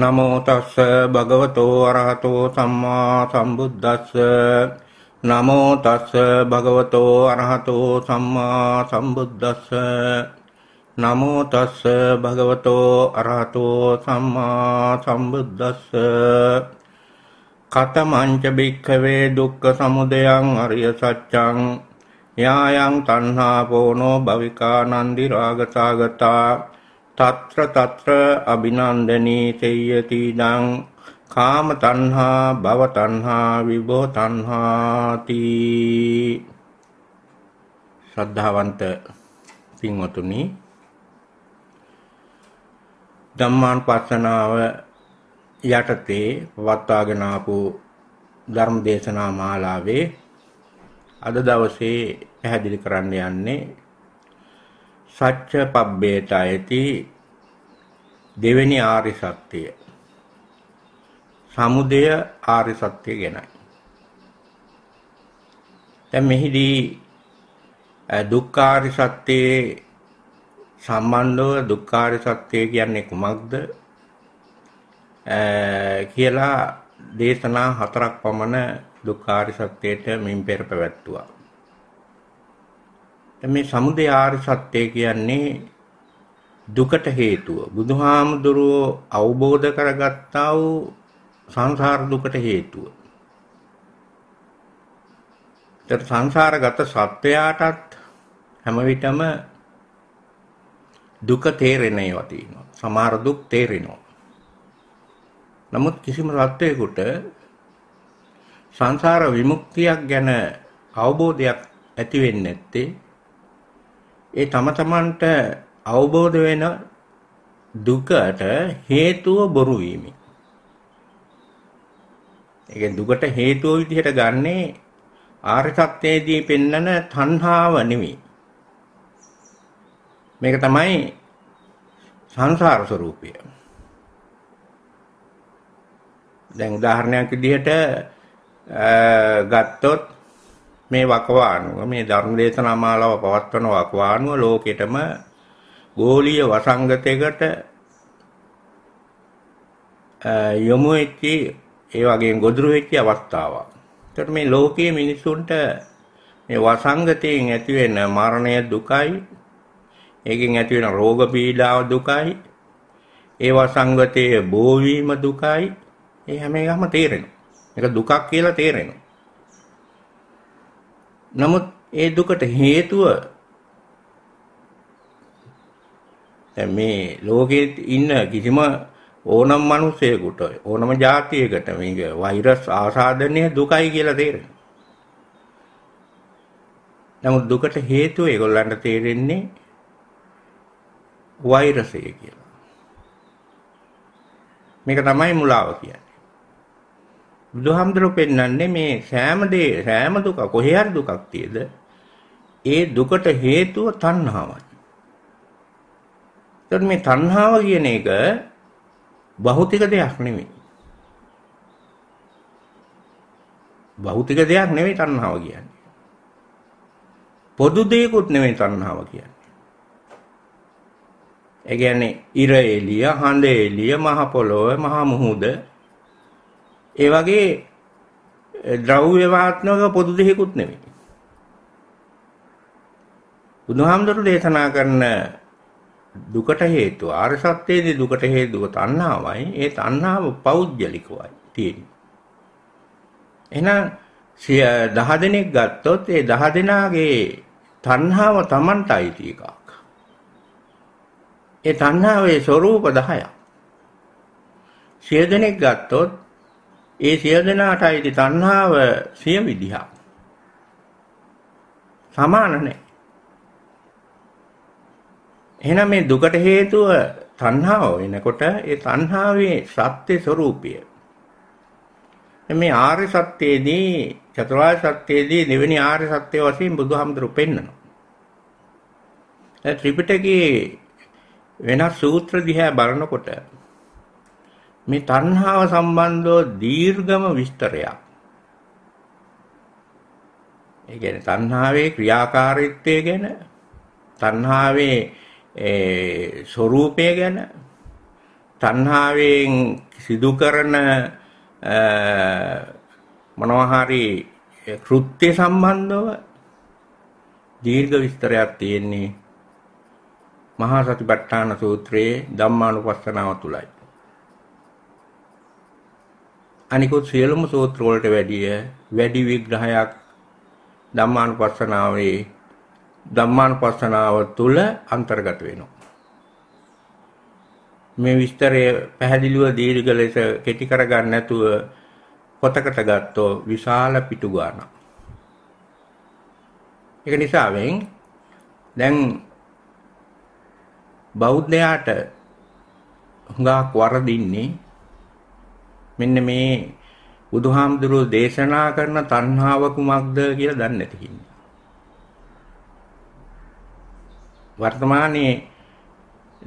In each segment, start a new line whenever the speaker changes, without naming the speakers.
නමෝ තස්ස භගවතෝ අරහතෝ සම්මා සම්බුද්දස්ස නමෝ තස්ස භගවතෝ අරහතෝ සම්මා සම්බුද්දස්ස නමෝ තස්ස භගවතෝ අරහතෝ සම්මා සම්බුද්දස්ස කතමංච භික්ඛවේ දුක්ඛ සමුදයං අරිය සත්‍යං යායන් තණ්හා පෝනෝ භවිකා නන්දි රාගසාගතා తత్ర తత్ర అభినందనీ చెయ్యతి ඩං කාම තණ්හා භව තණ්හා විභව තණ්හාති ශ්‍රද්ධාවන්ත පින්වතුනි ධම්මානුපස්සනාව යටතේ වත්වාගෙන ආපු ධර්ම දේශනා මාලාවේ අද දවසේ පැහැදිලි කරන්න යන්නේ සච්ච පබ්බේත ඇති දෙවෙනි ආරි සත්‍යය සමුදය ආරි සත්‍යය ගැනයි දැන් මෙහිදී දුක්ඛාරි සත්‍යයේ සම්බන්ධව දුක්ඛාරි සත්‍යය කියන්නේ කුමක්ද කියලා දේශනා හතරක් පමණ දුක්ඛාරි සත්‍යයට මින් පෙර පැවැත්තුවා මේ සමුදය ආර්ය සත්‍ය කියන්නේ දුකට හේතුව බුදුහාමුදුරුව අවබෝධ කරගත්තා වූ සංසාර දුකට හේතුව. ඒත් සංසාරගත සත්වයාටත් හැම විටම දුක තේරෙන ඒවා තියෙනවා. සමහර දුක් තේරෙනවා. නමුත් කිසිම සත්වයකට සංසාර විමුක්තියක් ගැන අවබෝධයක් ඇති වෙන්නේ නැත්තේ ඒ තම තමන්ට අවබෝධ වෙන දුකට හේතුව බොරු වීමයි. ඒ කියන්නේ දුකට හේතුව විදිහට ගන්නේ ආර්ය සත්‍යයේදී පෙන්නන තණ්හාව නෙවෙයි. මේක තමයි සංසාර ස්වરૂපය. දැන් උදාහරණයක් විදිහට ගත්තොත් මේ වකවානුව මේ ධර්ම දේශනා මාලාව පවත්වන වකවානුව ලෝකෙටම ගෝලීය වසංගතයකට යොමු වෙච්ච ඒ වගේම ගොදුරු වෙච්ච අවස්ථාවක්. ඒකට මේ ලෝකයේ මිනිසුන්ට මේ වසංගතයෙන් ඇතිවෙන මරණය දුකයි ඒකෙන් ඇතිවෙන රෝග පීඩාව දුකයි ඒ වසංගතයේ බෝ වීම දුකයි ඒ හැම එකම තේරෙනවා. ඒක දුකක් කියලා තේරෙනවා. නමුත් ඒ දුකට හේතුව දැන් මේ ලෝකයේ ඉන්න කිසිම ඕනම මිනිසෙකුට ඕනම જાතියකට මේක වෛරස් ආසාදනය දුකයි කියලා තේරෙනවා. නමුත් දුකට හේතුව ඒගොල්ලන්ට තේරෙන්නේ වෛරසය කියලා. මේක තමයි මුලාව කියන්නේ. බුදුහාමුදුරුවෝ පෙන්වන්නේ මේ සෑම දේ සෑම දුක කොහේ හරි දුකක් තියද ඒ දුකට හේතුව තණ්හාවයි. ඒත් මේ තණ්හාව කියන එක භෞතික දෙයක් නෙමෙයි. භෞතික දෙයක් නෙමෙයි තණ්හාව කියන්නේ. පොදු දෙයකුත් නෙමෙයි තණ්හාව කියන්නේ. ඒ කියන්නේ ඉර එළිය, හඳ එළිය, මහ පොළොව, මහ මුහුද ඒ වගේ ද්‍රව්‍ය වාත්මක පොදු දෙයක්ුත් නෙමෙයි. බුදුහාමුදුරු දේශනා කරන දුකට හේතුව ආර්ය සත්‍යයේදී දුකට හේතුව තණ්හාවයි. ඒ තණ්හාව පෞද්ගලිකවයි තියෙන්නේ. එහෙනම් 10 දෙනෙක් ගත්තොත් ඒ 10 දෙනාගේ තණ්හාව Tamanට අයිති එකක්. ඒ තණ්හාවේ ස්වરૂප 10ක්. සිය දෙනෙක් ගත්තොත් ඒ සිය දෙනාට අයිති තණ්හාව සිය විදිහක්. සමාන නැහැ. එහෙනම් මේ දුකට හේතුව තණ්හාව වෙනකොට ඒ තණ්හාවේ සත්‍ය ස්වરૂපය. මේ ආර්ය සත්‍යයේදී චතුරාර්ය සත්‍යයේදී දෙවෙනි ආර්ය සත්‍ය වශයෙන් බුදුහාමුදුරු පෙන්නනවා. ත්‍රිපිටකයේ වෙනස් සූත්‍ර දිහා බලනකොට මේ තණ්හාව සම්බන්ධව දීර්ඝම විස්තරයක්. ඒ කියන්නේ තණ්හාවේ ක්‍රියාකාරීත්වය ගැන, තණ්හාවේ ස්වરૂපය ගැන, තණ්හාවෙන් සිදු කරන මොනවහරි කෘත්‍ය සම්බන්ධව දීර්ඝ විස්තරයක් තියෙන්නේ මහා සතිපට්ඨාන සූත්‍රයේ ධම්මානුපස්සනාව තුලයි. අනිකුත් සියලුම සූත්‍ර වලට වැඩිය වැඩි විග්‍රහයක් ධම්මානුපස්සනාවේ ධම්මානුපස්සනාව තුළ අන්තර්ගත වෙනවා. මේ විස්තරය පැහැදිලිව දීර්ඝ ලෙස කෙටි කරගන්න නැතුව පොතකට ගත්තෝ විශාල පිටු ගානක්. ඒක නිසාවෙන් දැන් බෞද්ධයාට හුඟක් වරදින්නේ මෙන්න මේ බුදුහාමුදුරුවෝ දේශනා කරන තණ්හාව කුමක්ද කියලා දන්නේ නැති කෙනෙක්. වර්තමානයේ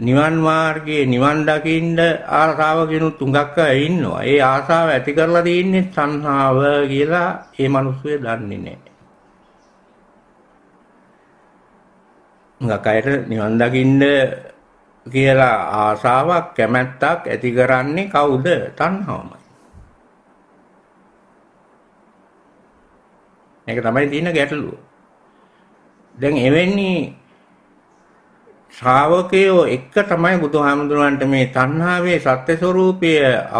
නිවන් මාර්ගයේ නිවන් දකින්න ආශාව කෙනු තුඟක් අය ඉන්නවා. ඒ ආශාව ඇති කරලා තින්නේ තණ්හාව කියලා ඒ මිනිස්සු දන්නේ නැහැ. තුඟක් අයට නිවන් දකින්න කියලා ආශාවක් කැමැත්තක් ඇති කරන්නේ කවුද? තණ්හාවම. මේක තමයි තියෙන ගැටලුව. දැන් එවැනි ශ්‍රාවකයෝ එක තමයි බුදුහාමුදුරන්ට මේ තණ්හාවේ සත්‍ය ස්වરૂපය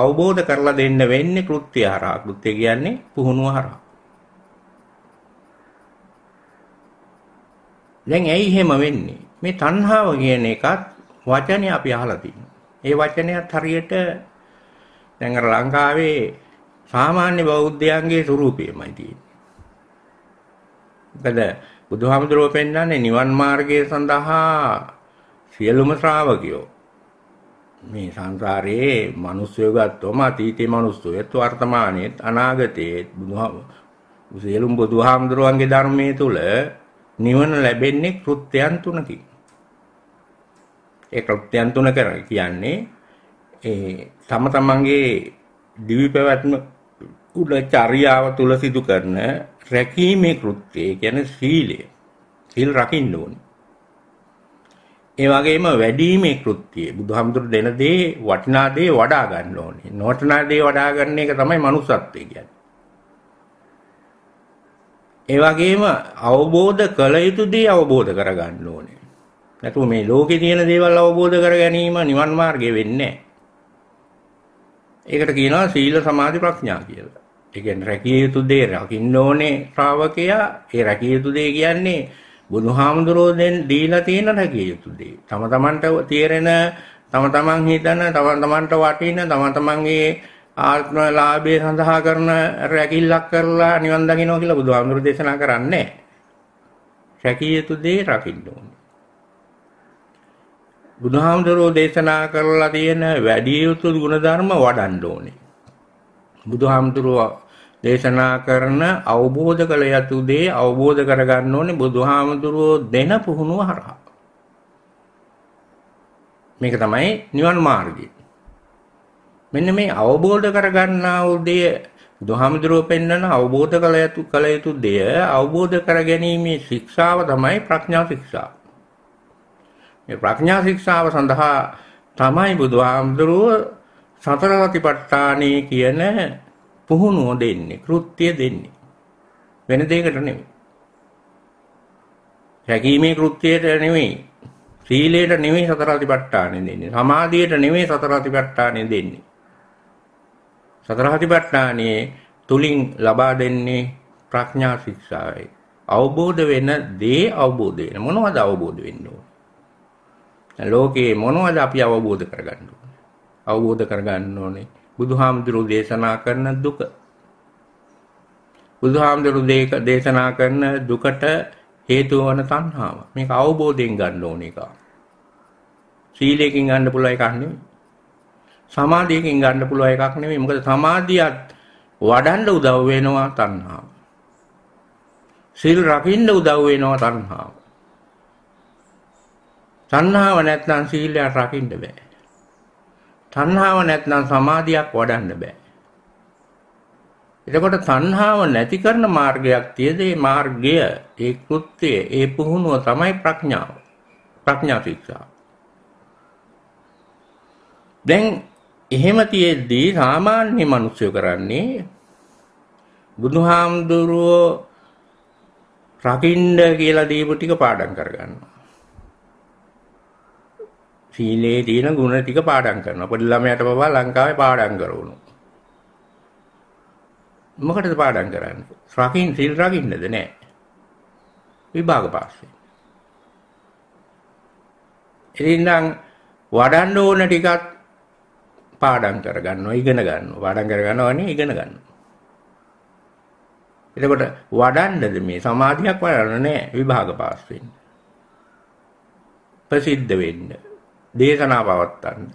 අවබෝධ කරලා දෙන්න වෙන්නේ කෘත්‍ය හරහා. කෘත්‍ය කියන්නේ පුහුණුව හරහා. දැන් ඇයි එහෙම වෙන්නේ? මේ තණ්හාව කියන එකත් වචනේ අපි අහලා තියෙනවා. ඒ වචනයත් හරියට දැන් අර ලංකාවේ සාමාන්‍ය බෞද්ධයන්ගේ ස්වરૂපයමයි තියෙන්නේ. මොකද බුදුහාමුදුරුව පෙන්වන්නේ නිවන් මාර්ගය සඳහා සියලුම ශ්‍රාවකයෝ මේ සංසාරයේ මිනිස්සුයෝ ගත්තොම අතීතේ මිනිස්සුයත් වර්තමානයේත් අනාගතයේත් බුදුහාම සියලුම බුදුහාමුදුරුවන්ගේ ධර්මයේ තුල නිවන ලැබෙන්නේ කෘත්‍යයන් තුනකින් ඒ කෘත්‍යයන් තුන කියන්නේ ඒ තම තමන්ගේ දිවි පැවැත්ම උඩ චර්යාව තුල සිදු කරන රැකීමේ කෘත්‍යය කියන්නේ සීලය. සීල් රකින්න ඕනේ. ඒ වගේම වැඩිීමේ කෘත්‍යය බුදුහාමුදුරු දෙන දේ වටිනා දේ වඩා ගන්න ඕනේ. නොවටිනා දේ වඩා ගන්න එක තමයි මනුස්සත්වය කියන්නේ. ඒ වගේම අවබෝධ කළ යුතු දේ අවබෝධ කර ගන්න ඕනේ. නැතු මේ ලෝකේ තියෙන දේවල් අවබෝධ කර ගැනීම නිවන් මාර්ගය වෙන්නේ නැහැ. ඒකට කියනවා සීල සමාධි ප්‍රඥා කියලා. ඒ කියන්නේ රැකිය යුතු දේ රකින්න ඕනේ ශ්‍රාවකයා. ඒ රැකිය යුතු දේ කියන්නේ බුදුහාමුදුරෝ දැන් දීලා තියෙන රැකිය යුතු දේ. තම තමන්ට තේරෙන, තම තමන් හිතන, තම තමන්ට වටින, තම තමන්ගේ ආත්මලාභය සඳහා කරන රැකිල්ලක් කරලා නිවන් දකින්නවා කියලා බුදුහාමුදුරෝ දේශනා කරන්නේ රැකිය යුතු දේ රකින්න ඕනේ. බුදුහාමුදුරෝ දේශනා කරලා තියෙන වැඩි යුතු ගුණධර්ම වඩන්න ඕනේ. බුදුහාමුදුරුවෝ දේශනා කරන අවබෝධ කළ යුතු දේ අවබෝධ කරගන්න ඕනේ බුදුහාමුදුරුවෝ දෙන පුහුණුව හරහා. මේක තමයි නිවන් මාර්ගය. මෙන්න මේ අවබෝධ කරගන්නා වූ දේ දුහාමුදුරුවෝ පෙන්වන අවබෝධ කළ යුතු කළ යුතු දෙය අවබෝධ කර ගැනීමේ ශික්ෂාව තමයි ප්‍රඥා ශික්ෂාව. මේ ප්‍රඥා ශික්ෂාව සඳහා තමයි බුදුහාමුදුරුවෝ සතර සතිපට්ඨානේ කියන පුහුණුව දෙන්නේ කෘත්‍ය දෙන්නේ වෙන දෙයකට නෙමෙයි රැකීමේ කෘත්‍යයට නෙමෙයි සීලයට නෙමෙයි සතර සතිපට්ඨානේ දෙන්නේ සමාධියට නෙමෙයි සතර සතිපට්ඨානේ දෙන්නේ සතර සතිපට්ඨානේ තුලින් ලබා දෙන්නේ ප්‍රඥා ශික්ෂාවයි අවබෝධ වෙන දේ අවබෝධ වෙන මොනවද අවබෝධ වෙන්න ඕන ලෝකේ මොනවද අපි අවබෝධ කරගන්න අවබෝධ කරගන්න ඕනේ. බුදුහාමුදුරුවෝ දේශනා කරන දුක. බුදුහාමුදුරුවෝ දේශනා කරන දුකට හේතු වන තණ්හාව. මේක අවබෝධයෙන් ගන්න ඕන එක. සීලයෙන් ගන්න පුළුවන් එකක් නෙමෙයි. සමාධියකින් ගන්න පුළුවන් එකක් නෙමෙයි. මොකද සමාධියත් වඩන්න උදව් වෙනවා තණ්හාව. සීල් රකින්න උදව් වෙනවා තණ්හාව. තණ්හාව නැත්නම් සීලය රකින්න බෑ. තණ්හාව නැත්නම් සමාධියක් වඩන්න බෑ. එතකොට තණ්හාව නැති කරන මාර්ගයක් තියද ඒ මාර්ගය ඒ කෘත්‍යය ඒ පුහුණුව තමයි ප්‍රඥාව ප්‍රඥා ශික්ෂා දැන් එහෙම තියෙද්දී සාමාන්‍ය මිනිස්සු කරන්නේ බුදුහාමුදුරුවෝ රකින්න කියලා දීපු ටික පාඩම් කරගන්නවා සීලේ තියෙන ගුණ ටික පාඩම් කරනවා. පොඩි ළමයාට බබා ලංකාවේ පාඩම් කරවනවා. මොකටද පාඩම් කරන්නේ? රකින් සීල් රකින්නද නැහැ. විභාග පාස් වෙනවා. වඩන්න ඕන ටිකත් පාඩම් කරගන්නවා, ඉගෙන ගන්නවා. පාඩම් කරගන්නවනේ ඉගෙන ගන්නවා. එතකොට වඩන්නද මේ සමාධියක් වඩන්න නැහැ විභාග පාස් වෙන්න. ප්‍රසිද්ධ වෙන්න. දේශනා පවත්වන්න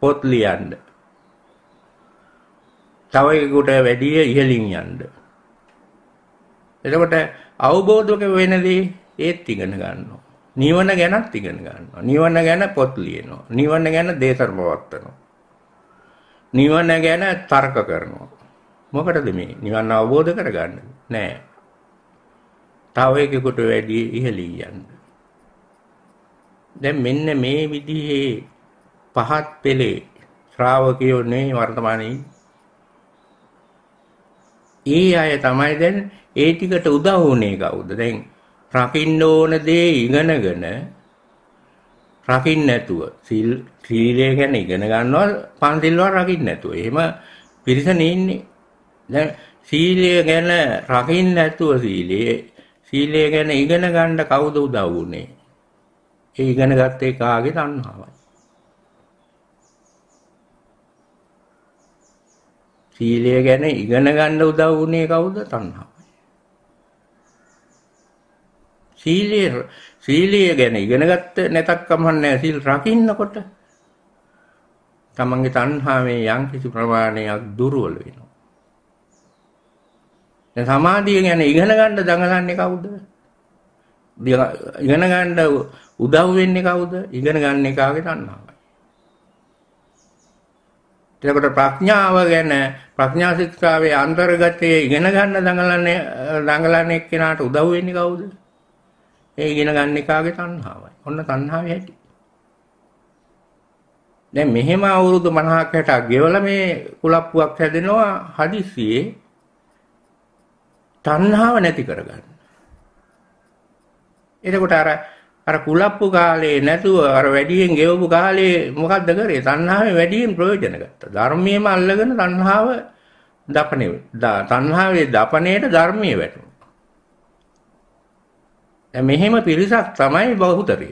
පොත් ලියන්න තව එකෙකුට වැඩිය ඉහළින් යන්න එතකොට අවබෝධක වෙනදී ඒත් ඉගෙන ගන්නවා නිවන ගැනත් ඉගෙන ගන්නවා නිවන ගැන පොත් ලියනවා නිවන ගැන දේශන පවත්වනවා නිවන ගැන තර්ක කරනවා මොකටද මේ නිවන අවබෝධ කරගන්න නෑ තව එකෙකුට වැඩිය ඉහළින් යන්න දැන් මෙන්න මේ විදිහේ පහත් පෙළේ ශ්‍රාවකයෝ නේ වර්තමානයේ ඒ අය තමයි දැන් ඒ ටිකට උදව් වුණේ කවුද දැන් රකින්න ඕන දේ ඉගෙනගෙන රකින්න නැතුව සිල් ත්‍රිලේ ගැන ඉගෙන ගන්නවා පන්තිල්වා රකින්න නැතුව. එහෙම පිරිස නෙන්නේ. දැන් සීලය ගැන රකින්න නැතුව සීලයේ සීලය ගැන ඉගෙන ගන්න කවුද උදව් වුනේ? ඒ ඉගෙන ගත්තේ කාගේ තණ්හාවයි. සීලය ගැන ඉගෙන ගන්න උදව් වුණේ කවුද? තණ්හාවයි. සීලය සීලය ගැන ඉගෙන ගත්ත නැතත් කමන්නේ සීල් රකින්නකොට තමන්ගේ තණ්හාවේ යම්කිසි ප්‍රමාණයක් දුර්වල වෙනවා. දැන් සමාධිය ගැන ඉගෙන ගන්න දඟලන්නේ කවුද? ඉගෙන ගන්න උදව් වෙන්නේ කවුද? ඉගෙන ගන්න එකාගේ තණ්හාවයි. එතකොට ප්‍රඥාව ගැන ප්‍රඥා ශික්ෂාවේ අන්තර්ගතයේ ඉගෙන ගන්න දඟලන්නේ දඟලන්නේ එක්කෙනාට උදව් වෙන්නේ කවුද? ඒ ඉගෙන ගන්න එකාගේ තණ්හාවයි. ඔන්න තණ්හාවේ ඇති. දැන් මෙහෙම අවුරුදු 50ක් 60ක් ගෙවලා මේ කුලප්පුවක් හැදෙනවා හදිස්සියේ තණ්හාව නැති කරගන්න. එතකොට අර අර කුලප්පු කාලේ නැතුව අර වැඩියෙන් ගෙවපු කාලේ මොකද්ද කරේ? තණ්හාවෙන් වැඩියෙන් ප්‍රයෝජන ගත්තා. ධර්මයේම අල්ලගෙන තණ්හාව දපණය. තණ්හාවේ දපණයට ධර්මයේ වැටුණා. දැන් මෙහෙම පිරිසක් තමයි බහුතරය.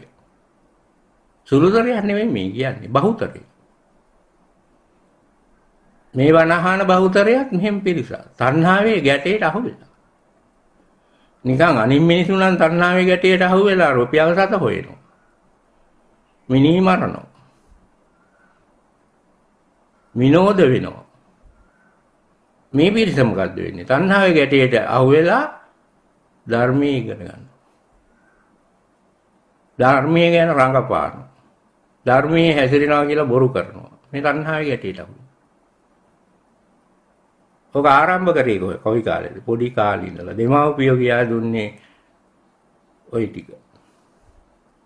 සුළුතරයක් නෙමෙයි මේ කියන්නේ බහුතරය. මේ වනහාන බහුතරයක් මෙහෙම පිරිසක්. තණ්හාවේ ගැටේට අහු වෙලා. නිකන් අනිත් මිනිසුන් නම් තණ්හාවේ ගැටයට අහුවෙලා රුපියල් 7 හොයනවා. මිනී මරනවා. විනෝද වෙනවා. මේ පිරිස මොකද්ද වෙන්නේ? තණ්හාවේ ගැටයට අහුවෙලා ධර්මයේ ඉගෙන ගන්නවා. ධර්මයේ ගැන රඟපානවා. ධර්මයේ හැසිරෙනවා කියලා බොරු කරනවා. මේ තණ්හාවේ ගැටයට අහුවෙලා ඕක ආරම්භ කරේ කොයි කාලේද? පොඩි කාලේ ඉඳලා දෙමව්පියෝ කියා දුන්නේ ওই ටික.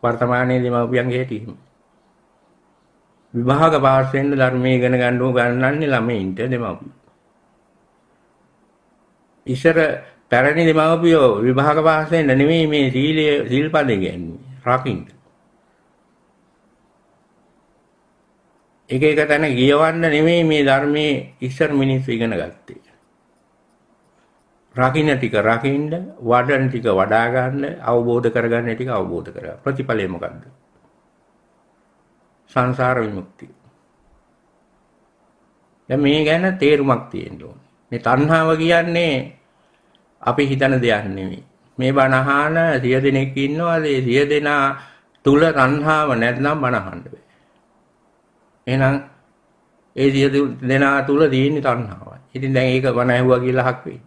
වර්තමානයේ දෙමව්පියන්ගේ හිටීම. විභාග පාස් වෙන්න ධර්මයේ ඉගෙන ගන්න ඕ ගන්නන්නේ ළමයින්ට දෙමව්පියෝ. ඉසර පැරණි දෙමව්පියෝ විභාග පාස් වෙන්න නෙමෙයි මේ සීලය සිල්පද කියන්නේ. රකින්න. එක එක තැන ගියවන්න නෙමෙයි මේ ධර්මයේ ඉස්සර මිනිස්සු ඉගෙන ගත්තේ. රකින්න ටික රකින්න, වඩන ටික වඩා ගන්න, අවබෝධ කරගන්න ටික අවබෝධ කරගන්න. ප්‍රතිඵලය මොකද්ද? සංසාර විමුක්තිය. දැන් මේ ගැන තේරුමක් තියෙන්න ඕනේ. මේ තණ්හාව කියන්නේ අපි හිතන දෙයක් නෙමෙයි. මේ බණ අහන සිය දෙනෙක් ඉන්නවා. ඒ සිය දෙනා තුල තණ්හාව නැත්නම් බණ අහන්න බෑ. එහෙනම් ඒ සිය දෙනා තුල තියෙන තණ්හාවයි. ඉතින් දැන් ඒක බණ ඇහුවා කියලා හක් වෙයි.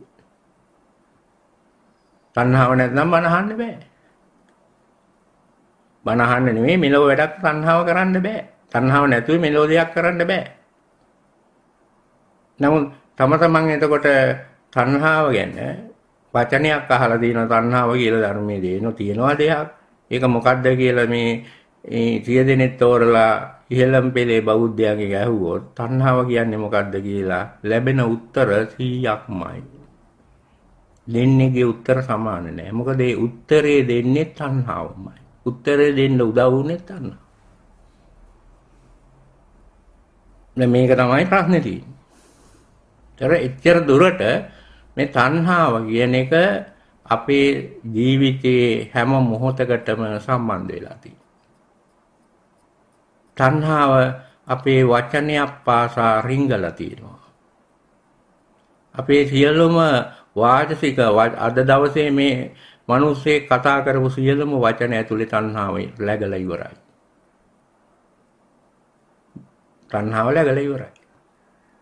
තණ්හාව නැත්නම් බණ අහන්න බෑ. බණ අහන්න නෙමෙයි මෙලොව වැඩක් තණ්හාව කරන්න බෑ. තණ්හාව නැතුව මෙලොව දෙයක් කරන්න බෑ. නමුත් තම තමන් එතකොට තණ්හාව ගැන වචනයක් අහලා දිනන තණ්හාව කියලා ධර්මයේ දේනෝ තියනවා දෙයක්. ඒක මොකද්ද කියලා මේ ඒ සිය දෙනෙත් තෝරලා ඉහළම් පෙළේ බෞද්ධයාගේ ගැහුවොත් තණ්හාව කියන්නේ මොකක්ද කියලා ලැබෙන උත්තර 100ක්මයි. දෙන්නේගේ උත්තර සමාන නෑ. මොකද ඒ උත්තරේ දෙන්නේ තණ්හාවමයි. උත්තරේ දෙන්න උදව් වුනේ තණ්හාව. දැන් මේක තමයි ප්‍රශ්නේ තියෙන්නේ. ඒතර එච්චර දුරට මේ තණ්හාව කියන එක අපේ ජීවිතයේ හැම මොහොතකටම සම්බන්ධ වෙලා තියෙනවා. තණ්හාව අපේ වචනයක් පාසා රිංගලා තියෙනවා. අපේ සියලුම වාචසික අද දවසේ මේ මිනිස්සේ කතා කරපු සියලුම වචන ඇතුලේ තණ්හාව läගලා ඉවරයි. තණ්හාව läගලා ඉවරයි.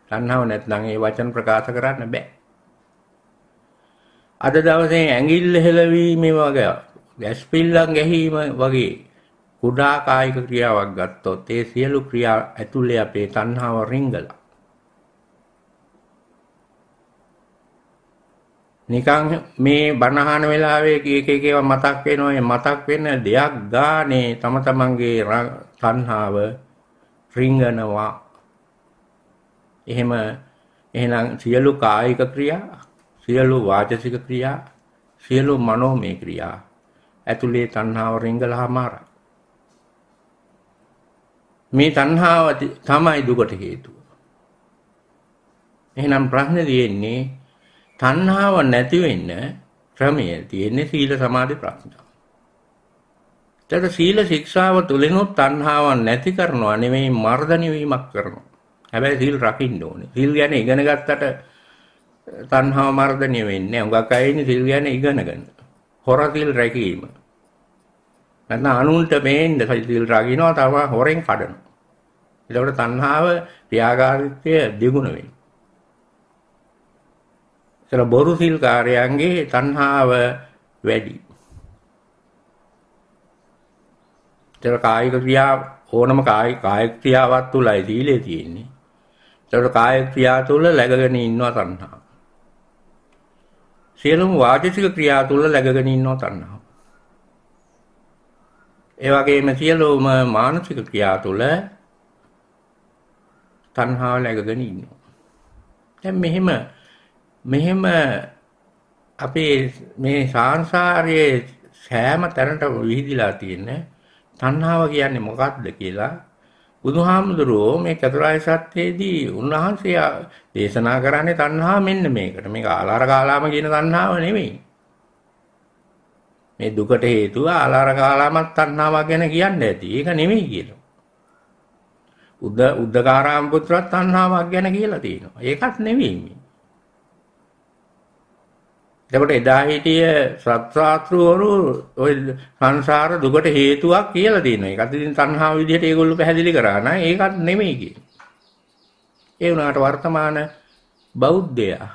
තණ්හාව නැත්නම් ඒ වචන ප්‍රකාශ කරන්න බෑ. අද දවසේ ඇඟිල්ල හෙලවීම වගේ, දැස්පිල්ලම් ගැහිම වගේ කුඩා කායික ක්‍රියාවක් ගත්තොත් ඒ සියලු ක්‍රියා ඇතුලේ අපේ තණ්හාව රිංගලා. නිකන් මේ බණහන වෙලාවේ එක එක ඒවා මතක් වෙනවා ඒ මතක් වෙන දෙයක් ගානේ තම තමන්ගේ තණ්හාව රිංගනවා එහෙම එහෙනම් සියලු කායික ක්‍රියා සියලු වාචසික ක්‍රියා සියලු මනෝමය ක්‍රියා ඇතුලේ තණ්හාව රිංගලාමාරයි මේ තණ්හාව තමයි දුකට හේතුව. එහෙනම් ප්‍රශ්නේ තියෙන්නේ තණ්හාව නැති වෙන්න ක්‍රමය තියෙන්නේ සීල සමාධි ප්‍රඥා. ඒතර සීල ශික්ෂාව තුලිනුත් තණ්හාව නැති කරනවා නෙමෙයි මර්ධන වීමක් කරනවා. හැබැයි සීල් රකින්න ඕනේ. සීල් ගැන ඉගෙන ගත්තට තණ්හාව මර්ධනය වෙන්නේ නැහැ. උඟක් අය ඉන්නේ සීල් ගැන ඉගෙනගෙන. හොර සීල් රැකීම. නැත්නම් අනුන්ට මේන්න සිල් රගිනවා තව හොරෙන් කඩනවා. එතකොට තණ්හාව ව්‍යාකාරීත්වය දෙගුණ වෙනවා. ඒතර බොරු සිල් කාර්යයන්ගේ තණ්හාව වැඩි. ඒතර කායික ක්‍රියා ඕනම කායික කායික ක්‍රියාවක් තුලයි සීලේ තියෙන්නේ. ඒතර කායික ක්‍රියා තුල läගගෙන ඉන්නවා තණ්හාව. සියලුම වාචික ක්‍රියා තුල läගගෙන ඉන්නවා තණ්හාව. ඒ වගේම සියලුම මානසික ක්‍රියා තුළ තණ්හාව නැගගෙන ඉන්නවා. දැන් මෙහෙම මෙහෙම අපේ මේ සංසාරයේ සෑම තැනට විහිදිලා තියෙන තණ්හාව කියන්නේ මොකක්ද කියලා බුදුහාමුදුරුවෝ මේ චතුරාර්ය සත්‍යයේදී උන්වහන්සේ දේශනා කරන්නේ තණ්හා මෙන්න මේකට. මේක ආලාර කාලාම කියන තණ්හාව නෙමෙයි. මේ දුකට හේතුව ආලාර කාලාමත් තණ්හාවක් ගැන කියන්නේ ඇති. ඒක නෙමෙයි කියනවා. උද්ද උද්දකාරාම පුත්‍රත් තණ්හාවක් ගැන කියලා තියෙනවා. ඒකත් නෙමෙයි මේ. එතකොට එදා හිටිය සත්‍යාත්‍රවරු ওই සංසාර දුකට හේතුවක් කියලා තියෙනවා. ඒකත් ඉතින් තණ්හාව විදිහට ඒගොල්ලෝ පැහැදිලි කරා නෑ. ඒකත් නෙමෙයි කියන්නේ. ඒ වුණාට වර්තමාන බෞද්ධයා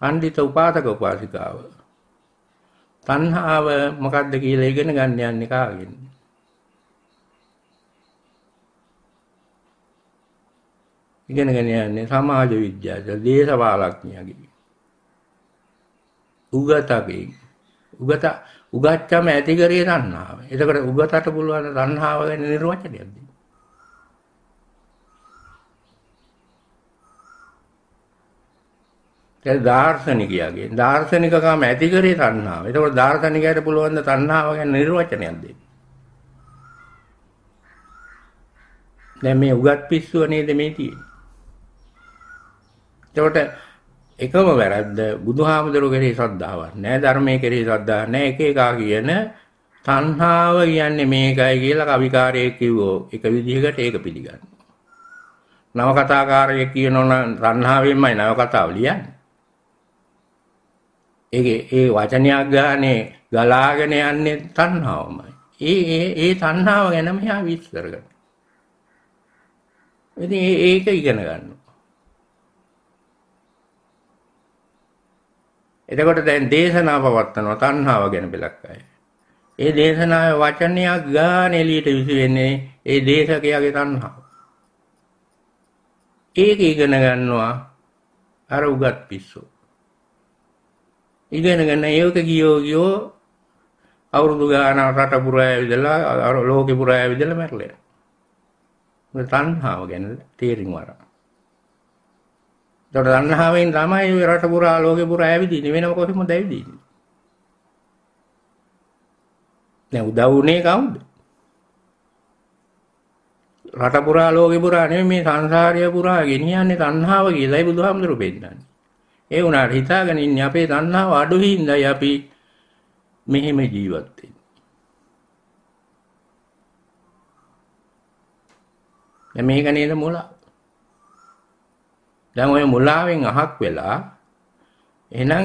පඬිත උපාසක උපාසිකාවෝ තණ්හාව මොකක්ද කියලා ඉගෙන ගන්න යන්නේ කාගෙන්? ඉගෙනගෙන යන්නේ සමාජ විද්‍යාවේ දේශපාලඥයාගේ. උගතගේ. උගත උගච්චම ඇති කරේ තණ්හාව. එතකොට උගතට පුළුවන් තණ්හාව ගැන නිර්වචනයක් දෙන්න. ඒක දාර්ශනිකයාගේ දාර්ශනිකකම ඇති කරේ තණ්හාව. ඒකෝර දාර්ශනිකයට පුළුවන් ද තණ්හාව ගැන නිර්වචනයක් දෙන්න. දැන් මේ උගත් පිස්සුව නේද මේ තියෙන්නේ. ඒකට එකම වැරද්ද බුදුහාමුදුරුවෝ කෙරෙහි ශ්‍රද්ධාවක් නැහැ ධර්මයේ කෙරෙහි ශ්‍රද්ධාවක් නැහැ එක එකා කියන තණ්හාව කියන්නේ මේකයි කියලා කවිකාරයෙක් කිව්වෝ එක විදිහකට ඒක පිළිගන්න. නව කතාකාරයෙක් කියනෝ නම් තණ්හාවෙන්මයි නව කතාව ලියන්නේ. ඒකේ ඒ වචනයක් ගානේ ගලාගෙන යන්නේ තණ්හාවමයි. ඒ ඒ ඒ තණ්හාව ගැන මෙයා විස්තර කරනවා. ඉතින් ඒක ඉගෙන ගන්නවා. එතකොට දැන් දේශනා පවත්නවා තණ්හාව ගැන බෙලක් අය. ඒ දේශනාවේ වචනයක් ගාන එළියට විසි වෙන්නේ ඒ දේශකයාගේ තණ්හාව. ඒක ඉගෙන ගන්නවා අර උගත් පිස්සෝ. ඉගෙන ගන්න ඒක ගියෝ ගියෝ අවුරුදු ගාන රට පුරා ඇවිදලා අර ලෝකෙ පුරා ඇවිදලා මැරලා යනවා. තණ්හාව ගැන තේරුම් වරන. ඒතර තණ්හාවෙන් තමයි මේ රට පුරා ලෝකෙ පුරා ඇවිදින්නේ වෙනම කොහෙමද ඇවිදින්නේ. දැන් උදව් උනේ කවුද? රට පුරා ලෝකෙ පුරා නෙමෙයි මේ සංසාරය පුරා ගෙනියන්නේ තණ්හාව කියලායි බුදුහාමුදුරු පෙන්නන්නේ. ඒ වුණාට හිතාගෙන ඉන්නේ අපේ තණ්හාව අඩු හිඳයි අපි මෙහෙම ජීවත් වෙන්නේ. දැන් මේක නේද මුලා. දැන් ওই මුලාවෙන් අහක් වෙලා එහෙනම්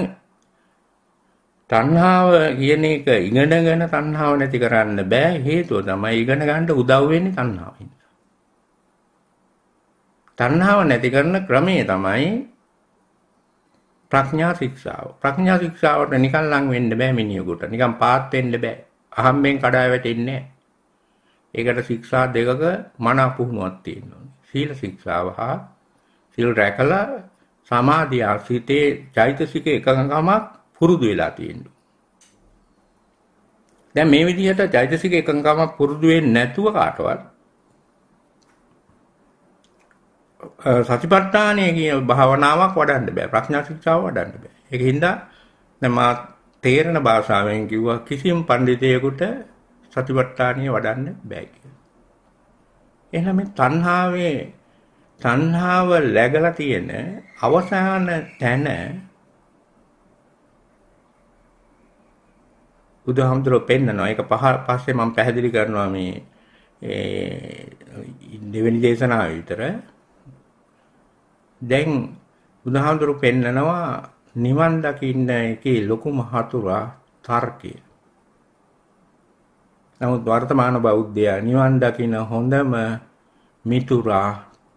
තණ්හාව කියන එක ඉගෙනගෙන තණ්හාව නැති කරන්න බෑ හේතුව තමයි ඉගෙන ගන්න උදව් වෙන්නේ තණ්හාවෙන්. තණ්හාව නැති කරන ක්‍රමය තමයි ප්‍රඥා ශික්ෂාව. ප්‍රඥා ශික්ෂාවට නිකන් ලං වෙන්න බෑ මිනිහෙකුට. නිකන් පාත් වෙන්න බෑ. අහම්බෙන් කඩා වැටෙන්නේ නෑ. ඒකට ශික්ෂා දෙකක මන පුහුණුවක් තියෙනවා. සීල ශික්ෂාව හා සීල් රැකලා සමාධිය සිතේ චෛතසික එකඟකමක් පුරුදු වෙලා තියෙනවා. දැන් මේ විදිහට චෛතසික එකඟකමක් පුරුදු වෙන්නේ නැතුව කාටවත් සතිපට්ඨානය කියන භාවනාවක් වඩන්න බෑ. ප්‍රඥා ශික්ෂාව වඩන්න බෑ. ඒක හින්දා දැන් මා තේරෙන භාෂාවෙන් කිව්වා කිසිම පඬිතයෙකුට සතිපට්ඨානිය වඩන්න බෑ කියලා. එහෙනම් මේ තණ්හාවේ තණ්හාව läගලා තියෙන අවසාන තැන බුදුහාමුදුරුව පෙන්නනවා. ඒක පස්සේ මම පැහැදිලි කරනවා මේ ඒ දෙවෙනි දේශනාව විතර දැන් බුදුහාඳුරු පෙන්නනවා නිවන් දකින්න එකේ ලොකුම හතුරා තර්කය. නමුත් වර්තමාන බෞද්ධයා නිවන් දකින හොඳම මිතුරා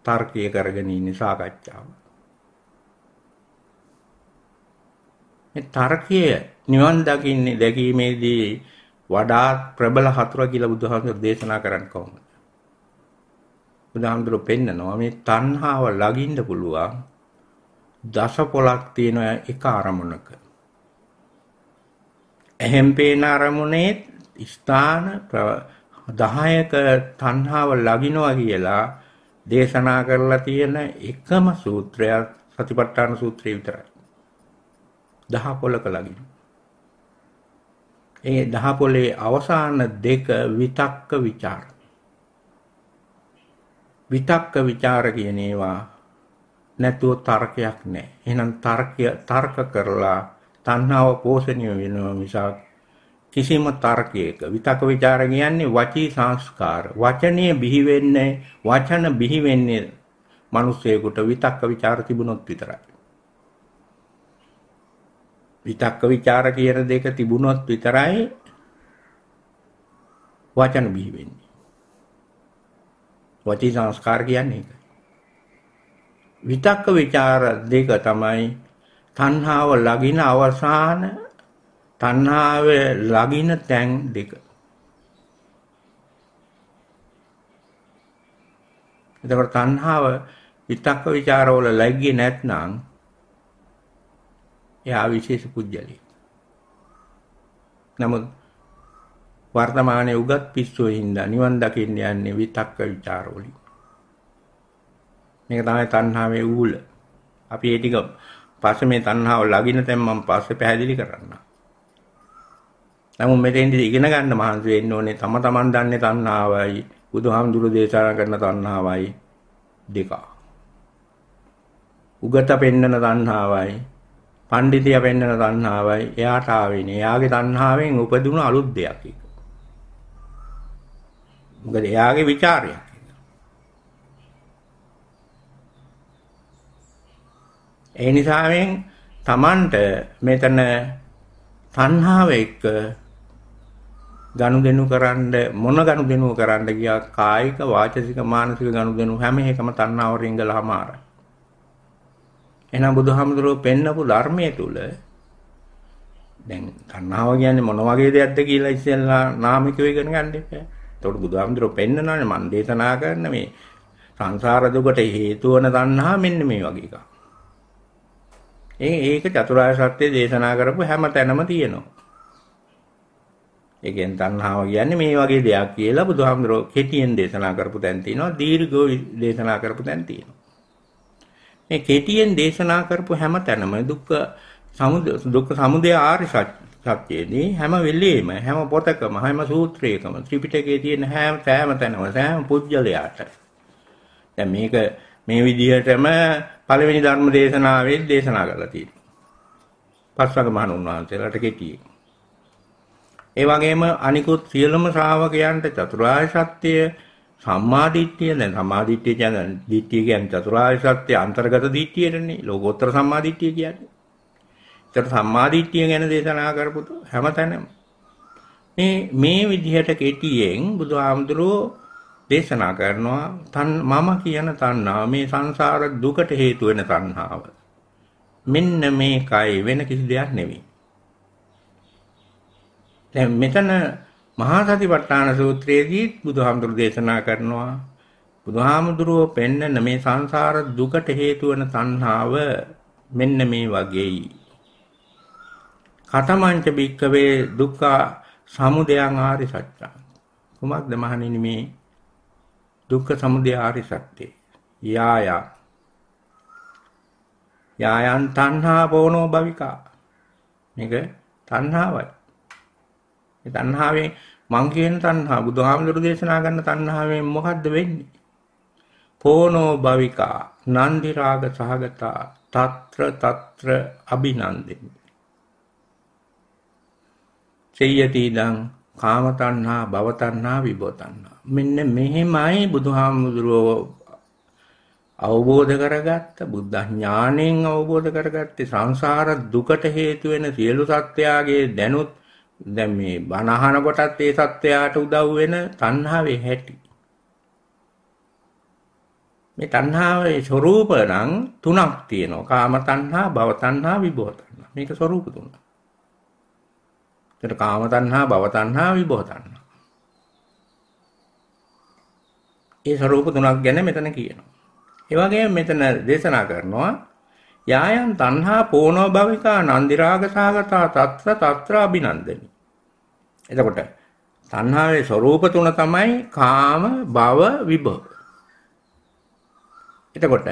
තර්කය කරගෙන ඉන්නේ සාකච්ඡාව. මේ තර්කය නිවන් දකින්නේ දැකීමේදී වඩාත් ප්‍රබල හතුර කියලා බුදුහාමුදුරු දේශනා කරන්න කොහොමද? බුදුහාමුදුරුවෝ පෙන්නනවා මේ තණ්හාව ලගින්න පුළුවන් දස පොලක් තියෙන එක අරමුණක. එහෙම් පේන අරමුණේ ස්ථාන 10ක තණ්හාව ලගිනවා කියලා දේශනා කරලා තියෙන එකම සූත්‍රයක් සතිපට්ඨාන සූත්‍රය විතරයි. දහ පොලක ලගින. ඒ දහ පොලේ අවසාන දෙක විතක්ක ਵਿਚාරා විතක්ක ਵਿਚාර කියන ඒවා නැතුව තර්කයක් නැහැ. එහෙනම් තර්කය තර්ක කරලා තණ්හාව පෝෂණය වෙනවා මිසක් කිසිම තර්කයක විතක ਵਿਚාර කියන්නේ වචී සංස්කාර. වචනීය බිහි වෙන්නේ වචන බිහි වෙන්නේ මිනිස්සෙකුට විතක්ක ਵਿਚාර තිබුණොත් විතරයි. විතක්ක ਵਿਚාර කියන දෙක තිබුණොත් විතරයි වචන බිහි වෙන්නේ. වචී සංස්කාර කියන්නේ ඒක. විතක්ක ਵਿਚාර දෙක තමයි තණ්හාව ලගින අවසාන තණ්හාවේ ලගින තැන් දෙක. එතකොට තණ්හාව විතක්ක ਵਿਚාරවල ලැග්ගේ නැත්නම් එයා විශේෂ පුජ්‍යලිය. නමුත් වර්තමානයේ උගත් පිස්සුවෙ හින්දා නිවන් දකින්න යන්නේ විතක්ක ਵਿਚාරවලින්. මේක තමයි තණ්හාවේ ඌල. අපි ඒ ටික පස්සේ මේ තණ්හාව ලගින තැන් මම පස්සේ පැහැදිලි කරන්නම්. නමුත් මෙතෙන්දී ඉගෙන ගන්න මහන්සි වෙන්න ඕනේ තම තමන් දන්නේ තණ්හාවයි බුදුහාමුදුරු දේශනා කරන තණ්හාවයි දෙක. උගත පෙන්නන තණ්හාවයි පඬිතිය පෙන්නන තණ්හාවයි එයාට ආවෙන්නේ. එයාගේ තණ්හාවෙන් උපදින අලුත් දෙයක් ඒක. මොකද එයාගේ ਵਿਚාරයක්. ඒ නිසාවෙන් Tamanට මෙතන තණ්හාව එක්ක ගනුදෙනු කරන්න මොන ගනුදෙනුව කරන්න ගියා කායික වාචසික මානසික ගනුදෙනු හැම එකම තණ්හාව රිංගලම ආරයි. එහෙනම් බුදුහාමුදුරුවෝ පෙන්නපු ධර්මයේ තුල දැන් තණ්හාව කියන්නේ මොන වගේ දෙයක්ද කියලා ඉස්සෙල්ලා නාමිකව ඉගෙන ගන්න එපා. එතකොට බුදුහාමුදුරුවෝ පෙන්නනානේ මන් දේශනා කරන මේ සංසාර දුකට හේතු වන තණ්හා මෙන්න මේ වගේ එකක්. ඒ ඒක චතුරාර්ය සත්‍ය දේශනා කරපු හැම තැනම තියෙනවා. ඒ කියන්නේ තණ්හාව කියන්නේ මේ වගේ දෙයක් කියලා බුදුහාමුදුරුවෝ කෙටියෙන් දේශනා කරපු තැන් තියෙනවා දීර්ඝව දේශනා කරපු තැන් තියෙනවා. මේ කෙටියෙන් දේශනා කරපු හැම තැනම දුක්ඛ සමුදය දුක්ඛ සමුදය ආර්ය සත්‍ය තත්ත්වයේදී හැම වෙලෙම හැම පොතකම හැම සූත්‍රයකම ත්‍රිපිටකයේ තියෙන හැම සෑම තැනම සෑම පුජ්‍යලයාට දැන් මේක මේ විදිහටම පළවෙනි ධර්ම දේශනාවේ දේශනා කරලා තියෙනවා. පස්වග මහණුන් වහන්සේලාට කෙටියි. ඒ වගේම අනිකුත් සියලුම ශ්‍රාවකයන්ට චතුරාර්ය සත්‍ය සම්මාදිට්ඨිය දැන් සම්මාදිට්ඨිය කියන්නේ දිට්ඨිය කියන්නේ චතුරාර්ය සත්‍ය අන්තර්ගත දිට්ඨියනේ ලෝකෝත්තර සම්මාදිට්ඨිය කියන්නේ ඒකට සම්මාදිට්ඨිය ගැන දේශනා කරපු හැමතැනම මේ මේ විදිහට කෙටියෙන් බුදුහාමුදුරුවෝ දේශනා කරනවා තන් මම කියන තණ්හාව මේ සංසාර දුකට හේතු වෙන තණ්හාව. මෙන්න මේකයි වෙන කිසි දෙයක් නෙවෙයි. දැන් මෙතන මහා සතිපට්ඨාන සූත්‍රයේදී බුදුහාමුදුරු දේශනා කරනවා බුදුහාමුදුරුව පෙන්නන මේ සංසාර දුකට හේතු වෙන තණ්හාව මෙන්න මේ වගේයි. කතමංච භික්කවේ දුක්ඛ සමුදයං ආරි සත්‍යං. කුමක්ද මහණෙනි මේ දුක්ඛ සමුදය ආරි සත්‍යය. යාය යායන් තණ්හා පොනෝ භවිකා. මේක තණ්හාවයි. මේ තණ්හාවෙන් මං කියන තණ්හා බුදුහාමුදුරු දේශනා කරන තණ්හාවෙන් මොකද්ද වෙන්නේ? පොනෝ භවිකා නන්දි රාග සහගතා తත්‍ර తත්‍ර අබිනන්දෙන්නේ සෙය්‍යති ඉදං කාමතණ්හා භවතණ්හා විභවතණ්හා මෙන්න මෙහෙමයි බුදුහාමුදුරුවෝ අවබෝධ කරගත්ත බුද්ධ ඥාණයෙන් අවබෝධ කරගත්තේ සංසාර දුකට හේතු වෙන සියලු සත්‍යයගේ දැනුත් දැන් මේ බණ අහන කොටත් ඒ සත්‍යයට උදව් වෙන තණ්හාවේ හැටි මේ තණ්හාවේ ස්වરૂප නම් තුනක් තියෙනවා කාම තණ්හා භව තණ්හා විභව තණ්හා මේක ස්වરૂප තුනක් එතන කාම තණ්හා, භව තණ්හා, විභව තණ්හා. ඒ ස්වરૂප තුනක් ගැන මෙතන කියනවා. ඒ වගේම මෙතන දේශනා කරනවා යායන් තණ්හා පෝනෝ භවිකා නන්දිරාග සාගතා తත්‍ර తත්‍ර අභිනන්දනි. එතකොට තණ්හාවේ ස්වરૂප තුන තමයි කාම, භව, විභව. එතකොට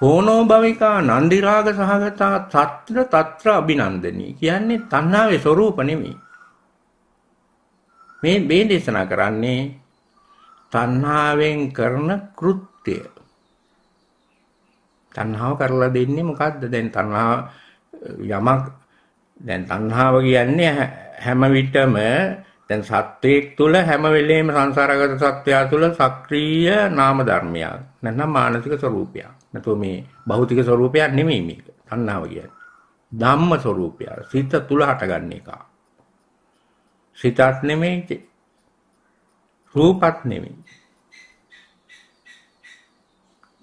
පෝනෝභවිකා නන්දිරාග සහගතා තත්‍ර තත්‍ර අභිනන්දනී කියන්නේ තණ්හාවේ ස්වરૂප නෙමෙයි. මේ මේ දේශනා කරන්නේ තණ්හාවෙන් කරන කෘත්‍යය. තණ්හාව කරලා දෙන්නේ මොකද්ද? දැන් තණ්හාව යමක් දැන් තණ්හාව කියන්නේ හැම විටම දැන් සත්වයක් තුළ හැම වෙලේම සංසාරගත සත්වයා තුළ සක්‍රීය නාම ධර්මයක් නැත්නම් මානසික ස්වરૂපයක්. නැතුව මේ භෞතික ස්වરૂපයක් නෙමෙයි මේක. තණ්හාව කියන්නේ. ධම්ම ස්වરૂපය. සිත තුළ හටගන්න එක. සිතත් නෙමෙයි. රූපත් නෙමෙයි.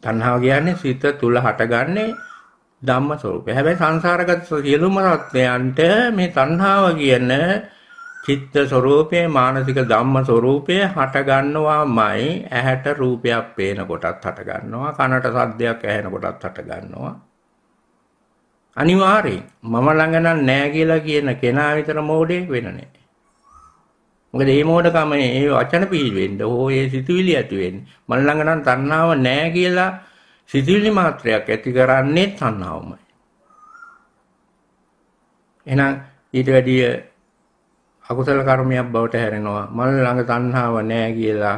තණ්හාව කියන්නේ සිත තුළ හටගන්නේ ධම්ම ස්වરૂපය. හැබැයි සංසාරගත සියලුම සත්වයන්ට මේ තණ්හාව කියන චිත්ත ස්වરૂපයේ මානසික ධම්ම ස්වરૂපයේ හට ගන්නවාමයි ඇහැට රූපයක් පේන කොටත් හට ගන්නවා කනට සද්දයක් ඇහෙන කොටත් හට ගන්නවා අනිවාර්යෙන් මම ළඟ නම් නෑ කියලා කියන කෙනා විතර මෝඩේ වෙන නෑ මොකද මේ මෝඩකම මේ වචන පිළිවෙන්න හෝ මේ සිතුවිලි ඇති වෙන්නේ මම ළඟ නම් තණ්හාව නෑ කියලා සිතුවිලි මාත්‍රයක් ඇති කරන්නේ තණ්හාවමයි එහෙනම් ඊට වැඩිය අකුසල කර්මයක් බවට හැරෙනවා. මල් ළඟ තණ්හාව නැහැ කියලා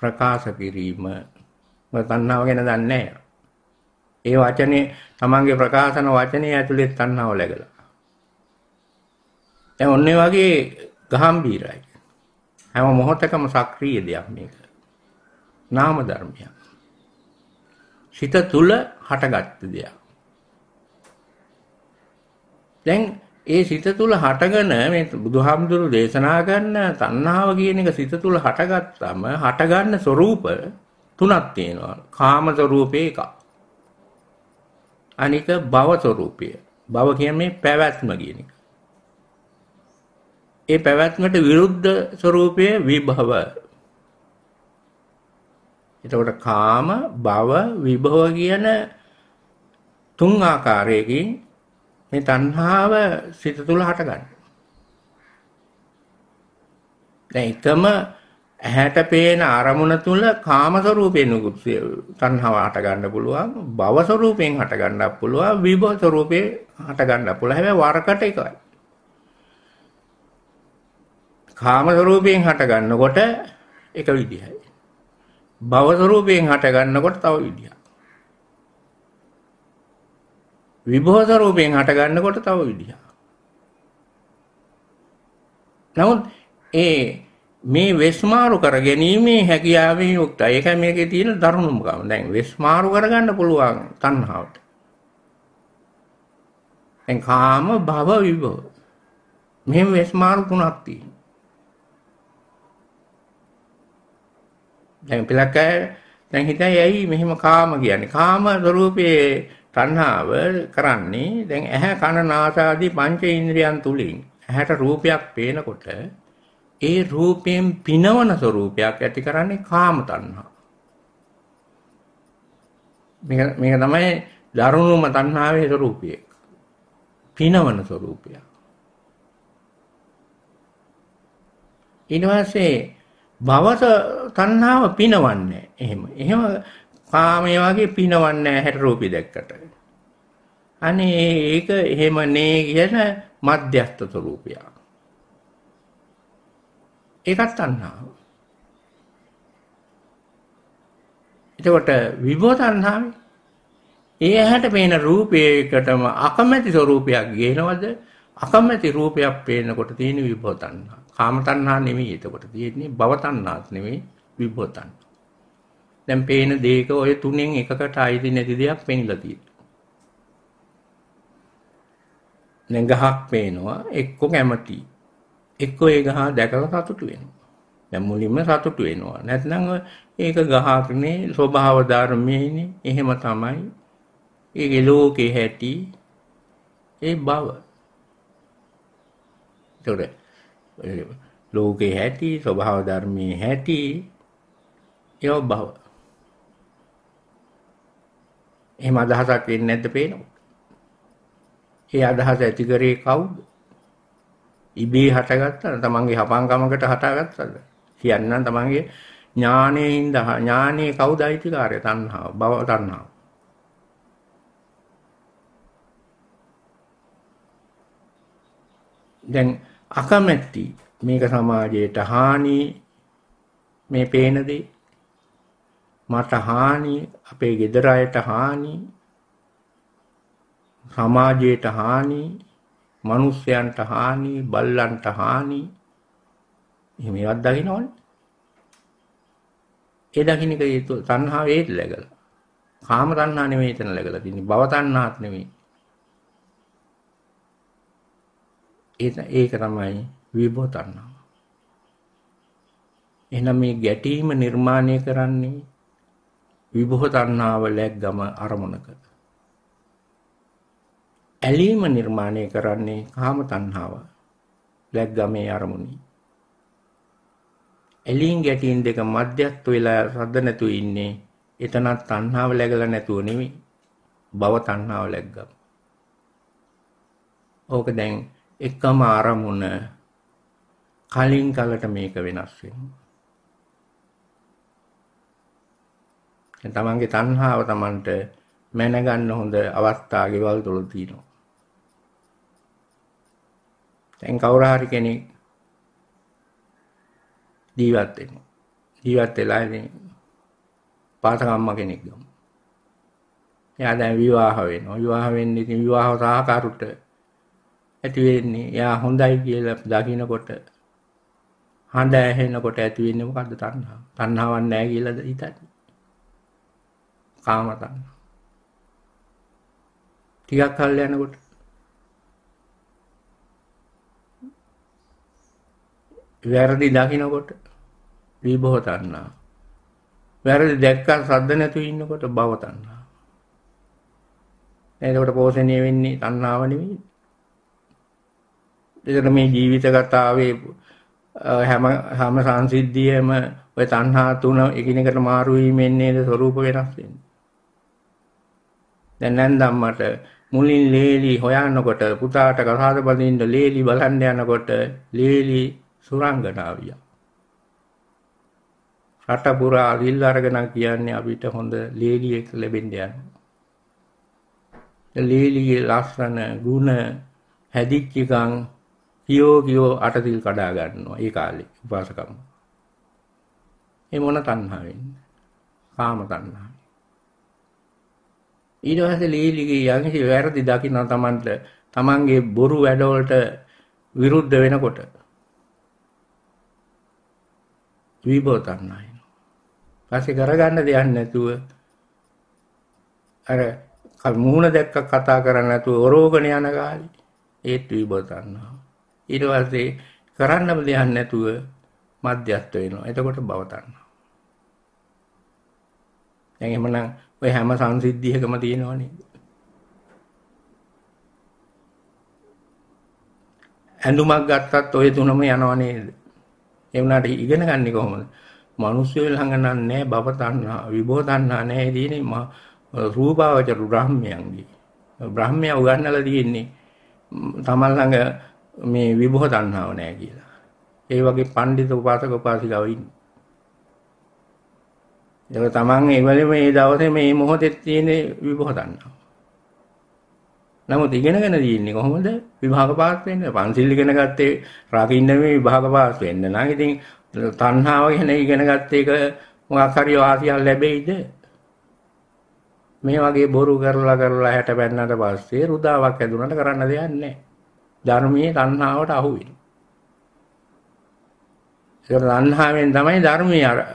ප්‍රකාශ කිරීම. මම තණ්හාව ගැන දන්නේ නැහැ. ඒ වචනේ තමන්ගේ ප්‍රකාශන වචනේ ඇතුලේ තණ්හාව läගලා. දැන් ඔන්න වගේ ගහම්බීරයි. හැම මොහොතකම සක්‍රීය දෙයක් මේක. නාම ධර්මයක්. සිත තුල හටගත් දෙයක්. දැන් ඒ සිත තුල හටගෙන මේ බුදුහාමුදුරු දේශනා කරන තණ්හාව කියන එක සිත තුල හටගත්තම හටගන්න ස්වરૂප තුනක් තියෙනවා. කාම ස්වરૂපේ එකක්. අනික භව ස්වરૂපය. භව කියන්නේ පැවැත්ම කියන එක. ඒ පැවැත්මට විරුද්ධ ස්වરૂපය විභව. එතකොට කාම භව විභව කියන තුන් ආකාරයකින් මේ තණ්හාව සිත තුළ හටගන්න. දැන් එකම ඇහැට පේන අරමුණ තුල කාම ස්වરૂපයෙන් තණ්හාව හට ගන්න පුළුවන් භව ස්වરૂපයෙන් හට ගන්නත් පුළුවන් විභව ස්වરૂපේ හට ගන්නත් පුළුවන් හැබැයි වරකට එකයි කාම ස්වરૂපයෙන් හට ගන්නකොට එක විදිහයි භව ස්වરૂපයෙන් හට ගන්නකොට තව විදිහයි විභව ස්වරූපයෙන් හට ගන්නකොට තව විදිහක්. නමුත් ඒ මේ වෙස්මාරු කර ගැනීමේ හැකියාවෙන් යුක්තයි. ඒකයි මේකේ තියෙන දරුණුකම. දැන් වෙස්මාරු කරගන්න පුළුවන් තණ්හාවට. දැන් කාම භව විභව. මෙහෙම වෙස්මාරු තුනක් තියෙනවා. දැන් පිළකය දැන් හිතයි ඇයි මෙහෙම කාම කියන්නේ? කාම ස්වરૂපයේ තණ්හාව කරන්නේ දැන් ඇහැ කන නාසාදී පංච ඉන්ද්‍රියන් තුලින් ඇහැට රූපයක් පේනකොට ඒ රූපයෙන් පිනවන ස්වરૂපයක් ඇති කරන්නේ කාම තණ්හා. මේක මේක තමයි දරුණුම තණ්හාවේ ස්වરૂපය. පිනවන ස්වરૂපය. ඊනවාසේ භවත තණ්හාව පිනවන්නේ. එහෙම. එහෙම කාමයේ වගේ පිනවන්නේ නැහැ හැට රූපي දැක්කට. අනේ ඒක එහෙම නේ කියන මධ්‍යස්ථ ස්වરૂපය. ඒකත් තණ්හාව. එතකොට විභව තණ්හාවේ ඒ ඇහැට පේන රූපයකටම අකමැති ස්වરૂපයක් ගේනවද? අකමැති රූපයක් පේනකොට තියෙන විභව තණ්හා. කාම තණ්හා නෙමෙයි එතකොට තියෙන්නේ භව තණ්හාත් නෙමෙයි විභව තණ්හා. දැන් පේන දේක ඔය තුනෙන් එකකට අයිති නැති දෙයක් පෙන්ලා තියෙනවා. නැගහක් පේනවා එක්ක කැමති. එක්ක ඒ ගහ දැකලා සතුටු වෙනවා. දැන් මුලින්ම සතුටු වෙනවා. නැත්නම් ඒක ගහකනේ ස්වභාව ධර්මයේනේ. එහෙම තමයි. ඒකේ ලෝකේ හැටි ඒ බව. ඒතකොට ලෝකේ හැටි ස්වභාව ධර්මයේ හැටි ඒව බව. එහෙම අදහසක් වෙන්නේ නැද්ද පේනවා? ඒ අදහස ඇති කරේ කවුද? ඉබේ හටගත්තද? තමන්ගේ හපංකමකට හටගත්තද? කියන්නම් තමන්ගේ ඥානයෙන් දහ ඥානයේ කවුද අයිතිකාරය? තණ්හාව, භව තණ්හාව. දැන් අකමැති මේක සමාජයට හානි මේ පේන දේ මට හානි අපේ ගෙදර අයට හානි සමාජයට හානි, මිනිස්යන්ට හානි, බල්ලන්ට හානි. එහෙම ඒවත් දකින්නවනේ. ඒ දකින්න එක හේතු තණ්හාව ඒත් läගලා. කාම තණ්හා නෙමෙයි එතන läගලා තියෙන්නේ. භව තණ්හාත් නෙමෙයි. ඒක තමයි විභව තණ්හාව. එහෙනම් මේ ගැටීම නිර්මාණය කරන්නේ විභව තණ්හාව läග්ගම අරමුණකට. ඇලීම නිර්මාණය කරන්නේ කාම තණ්හාව. ලැග්ගමේ අරමුණි. ඇලීම් ගැටීම් දෙක මැදයත් වෙලා රද නැතුව ඉන්නේ. එතනත් තණ්හාව läගලා නැතුව නෙමෙයි. භව තණ්හාව läග්ගම්. ඕක දැන් එකම අරමුණ කලින් කලට මේක වෙනස් වෙනවා. තමන්ගේ තණ්හාව තමන්ට මැනගන්න හොඳ අවස්ථා ගෙවල් තුල තියෙනවා. දැන් කවුරු හරි කෙනෙක් ජීවත් වෙනවා. ජීවත් වෙලා ඉතින් පාතකම්ම කෙනෙක් ගමු. එයා දැන් විවාහ වෙනවා. විවාහ වෙන්නේ ඉතින් විවාහ සහකරුට ඇති වෙන්නේ එයා හොඳයි කියලා දකිනකොට හඬ ඇහෙනකොට ඇති වෙන්නේ මොකද්ද තණ්හාව? තණ්හාවක් නැහැ කියලාද හිතන්නේ? කාම තණ්හා. ටිකක් කල් යනකොට වැරදි දකිනකොට විභව තණ්හා. වැරදි දැක්කා සද්ද නැතු ඉන්නකොට භව තණ්හා. එතකොට පෝෂණය වෙන්නේ තණ්හාව නෙමෙයි. ඒකට මේ ජීවිත කතාවේ හැම හැම සංසිද්ධියම ඔය තණ්හා තුන එකිනෙකට මාරු වීමෙන් නේද ස්වરૂප වෙනස් වෙන්නේ. දැන් නැන්දම් මට මුලින් ලේලි හොයනකොට පුතාට කසාද බඳින්න ලේලි බලන්න යනකොට ලේලි සුරංගනාවියා. රට පුරා ලිල් අරගෙන කියන්නේ අපිට හොඳ ලේලියෙක් ලැබෙන්න යනවා. ලේලියේ ලස්සන ගුණ හැදිච්ච ගම් කියෝ කියෝ අටතිල් කඩා ගන්නවා ඒ කාලේ උපාසකම්. ඒ මොන තණ්හාවෙන්ද? කාම තණ්හාව. ඊට පස්සේ ලීලිගේ යම්කිසි වැරදි දකින්න තමන්ට තමන්ගේ බොරු වැඩවලට විරුද්ධ වෙනකොට විභව තණ්හා එනවා. පස්සේ කරගන්න දෙයක් නැතුව අර මූණ දැක්ක කතා කරන්න නැතුව ඔරෝගණ යන කාලේ ඒත් විභව තණ්හා. ඊට පස්සේ කරන්න දෙයක් නැතුව මධ්‍යස්ත වෙනවා. එතකොට භව තණ්හා. දැන් එහෙමනම් ඔය හැම සංසිද්ධියකම තියෙනවනේ. ඇඳුමක් ගත්තත් ඔය තුනම යනව නේද? ඒ වුණාට ඉගෙන ගන්නෙ කොහොමද? මිනිස්සු ළඟනන්නේ භව තණ්හා, විභව තණ්හා නැහැ තියෙන්නේ මා රූපාවචර බ්‍රාහ්මයන්ගේ. බ්‍රාහ්මයා උගන්වලා තියෙන්නේ තමන් ළඟ මේ විභව තණ්හාව නැහැ කියලා. ඒ වගේ පඬිත උපාසක උපාසිකාව ඉන්නේ. ඒක තමන් ඒ වෙලේ මේ දවසේ මේ මොහොතේ තියෙන විභව තණ්හාව. නමුත් ඉගෙනගෙන තියෙන්නේ කොහොමද විභාග පාස් වෙන්න? පන්සිල් ඉගෙන ගත්තේ රකින්න මේ විභාග පාස් වෙන්න නම් ඉතින් තණ්හාව ගැන ඉගෙන ගත්ත එක මොකක් හරි වාසියක් ලැබෙයිද? මේ වගේ බොරු කරලා කරලා හැට බැන්නට පස්සේ රුදාවක් ඇදුනට කරන්න දෙයක් නැහැ. ධර්මයේ තණ්හාවට අහු වෙන්නේ. ඒක තණ්හාවෙන් තමයි ධර්මයේ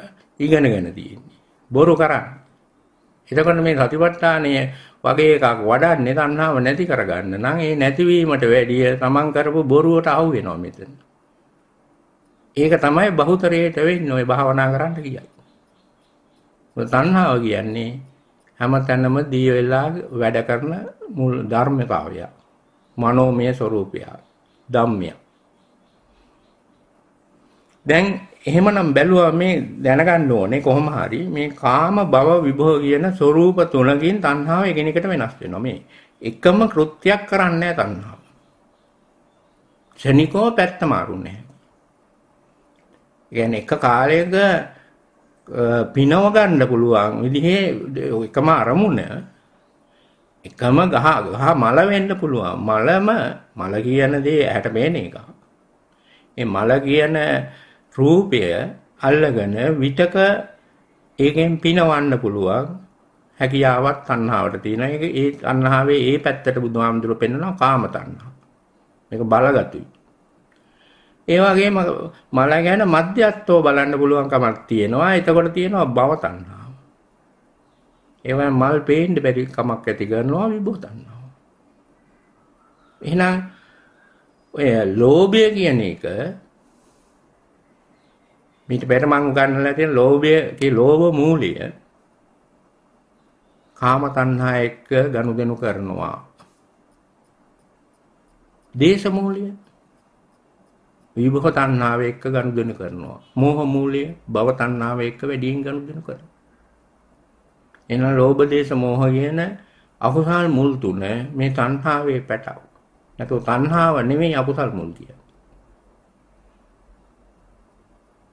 ඉගෙනගෙන තියෙන්නේ. බොරු කරන්නේ. එතකොට මේ සතිපට්ඨානය වගේ එකක් වඩන්නේ තණ්හාව නැති කරගන්න නම් ඒ නැතිවීමට වැඩිය තමන් කරපු බොරුවට අහු වෙනවා මෙතන. ඒක තමයි බහුතරයට වෙන්නේ ඔය භාවනා කරන්න කියන්නේ. ඔය තණ්හාව කියන්නේ හැමතැනම දී වෙලා වැඩ කරන මුල් ධර්මතාවය. මනෝමය ස්වરૂපය. ධම්මය. දැන් එහෙමනම් බැලුවා මේ දැනගන්න ඕනේ කොහොම හරි මේ කාම භව විභව කියන ස්වરૂප තුනකින් තණ්හාව එකිනෙකට වෙනස් වෙනවා මේ එකම කෘත්‍යයක් කරන්නේ තණ්හාව. ශනිකෝ පැත්ත මාරුන්නේ. කියන්නේ එක කාලයක පිනව ගන්න පුළුවන් විදිහේ එකම අරමුණ එකම ගහ ගහ මල වෙන්න පුළුවන්. මලම මල කියන දේ ඇහැට පේන එක. මේ මල කියන රූපය අල්ලගෙන විතක ඒකෙන් පිනවන්න පුළුවන් හැකියාවක් තණ්හාවට තියෙන. ඒක ඒ තණ්හාවේ ඒ පැත්තට බුදුහාමුදුරුව පෙන්නනවා කාම තණ්හා. මේක බලගතුයි. ඒ වගේම මල ගැන මධ්‍යස්තව බලන්න පුළුවන් කමක් තියෙනවා. එතකොට තියෙනවා භව තණ්හාව. ඒවා මල් පේන්න බැරි කමක් ඇති කරනවා විභව තණ්හාව. එහෙනම් ඔය ලෝභය කියන එක මීට පෙර මම උගන්වලා තියෙන ලෝභයේ ලෝභ මූලිය කාම තණ්හා එක්ක ගනුදෙනු කරනවා. දේශ මූලිය විභව තණ්හාව එක්ක ගනුදෙනු කරනවා. මෝහ මූලිය භව තණ්හාව එක්ක වැඩියෙන් ගනුදෙනු කරනවා. එහෙනම් ලෝභ දේශ මෝහ කියන අකුසල් මුල් තුන මේ තණ්හාවේ පැටව. නැතෝ තණ්හාව නෙමෙයි අකුසල් මුල් කියන්නේ.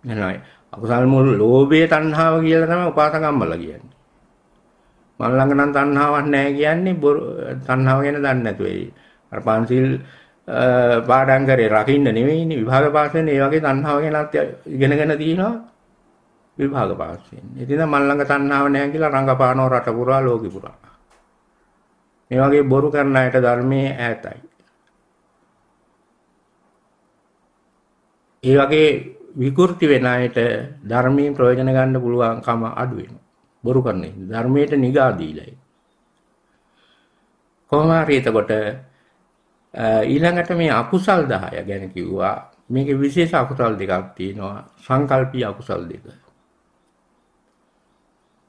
එහෙනම් අකුසල් මුල් ලෝභය තණ්හාව කියලා තමයි උපාසකම්බල කියන්නේ. මම ළඟ නම් තණ්හාවක් නැහැ කියන්නේ තණ්හාව ගැන දන්නේ නැතුව ඒ අර පන්සිල් පාඩම් කරේ රකින්න නෙවෙයිනේ විභාග පාස් වෙන ඒ වගේ තණ්හාව ගැනත් ඉගෙනගෙන තියෙනවා විභාග පාස් වෙන. ඉතින් මම ළඟ තණ්හාව නැහැ කියලා රංගපානෝ රට පුරා ලෝකෙ පුරා. මේ වගේ බොරු කරන අයට ධර්මයේ ඈතයි. ඒ වගේ විකෘති වෙන අයට ධර්මයෙන් ප්‍රයෝජන ගන්න පුළුවන්කම අඩු වෙනවා. බොරු කරන ධර්මයට නිගා දීලා. කොහොම හරි එතකොට ඊළඟට මේ අකුසල් 10 ගැන කිව්වා. මේකේ විශේෂ අකුසල් දෙකක් තියෙනවා. සංකල්පීය අකුසල් දෙක.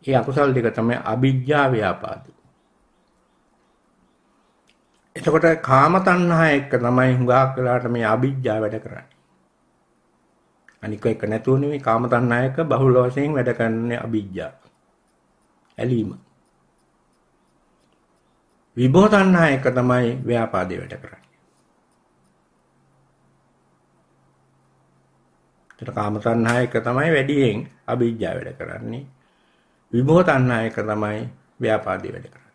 ඒ අකුසල් දෙක තමයි අවිජ්ජා ව්‍යාපාදේ. එතකොට කාම තණ්හා එක්ක තමයි හුඟක් වෙලාට මේ අවිජ්ජා වැඩ කරන්නේ. අනික එක නැතුව නෙමෙයි කාම තණ්හායක බහුල වශයෙන් වැඩ කරන අවිජ්ජා. ඇලීම. විභව තණ්හායක තමයි ව්‍යාපාදේ වැඩ කරන්නේ. ඒතර කාම තණ්හායක තමයි වැඩියෙන් අවිජ්ජා වැඩ කරන්නේ. විභව තණ්හායක තමයි ව්‍යාපාදේ වැඩ කරන්නේ.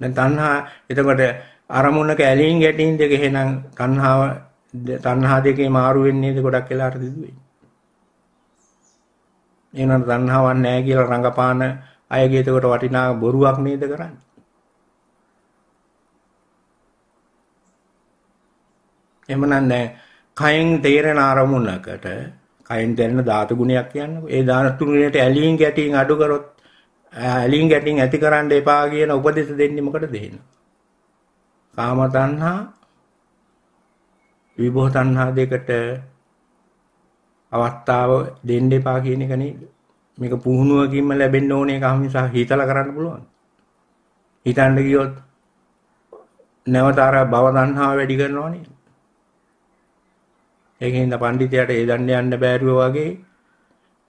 දැන් තණ්හා එතකොට අරමුණක ඇලීම් ගැටීම් දෙක එහෙනම් තණ්හාව තණ්හා දෙකේ මාරු වෙන්නේද ගොඩක් වෙලාට සිදු වෙන්නේ. එහෙනම් තණ්හාවක් නැහැ කියලා රඟපාන අයගේ එතකොට වටිනා බොරුවක් නේද කරන්නේ. එහෙමනම් දැන් කයෙන් තේරෙන අරමුණකට කයෙන් දැනෙන ධාතු ගුණයක් කියන්නේ ඒ ධාතු ගුණයට ඇලීම් ගැටීම් අඩු කරොත් ඇලීම් ගැටීම් ඇති කරන්න එපා කියන උපදෙස් දෙන්නේ මොකටද එහෙනම්? කාම තණ්හා විභව තණ්හා දෙකට අවස්ථාව දෙන්න එපා කියන එක නේද? මේක පුහුණුවකින්ම ලැබෙන්න ඕනේ ඒක නිසා හිතලා කරන්න පුළුවන්. හිතන්න ගියොත් නැවතර භව තණ්හාව වැඩි කරනවා නේද? ඒකෙන් ඉඳ පඬිතියට ඒ දන්න යන්න බෑරුව වගේ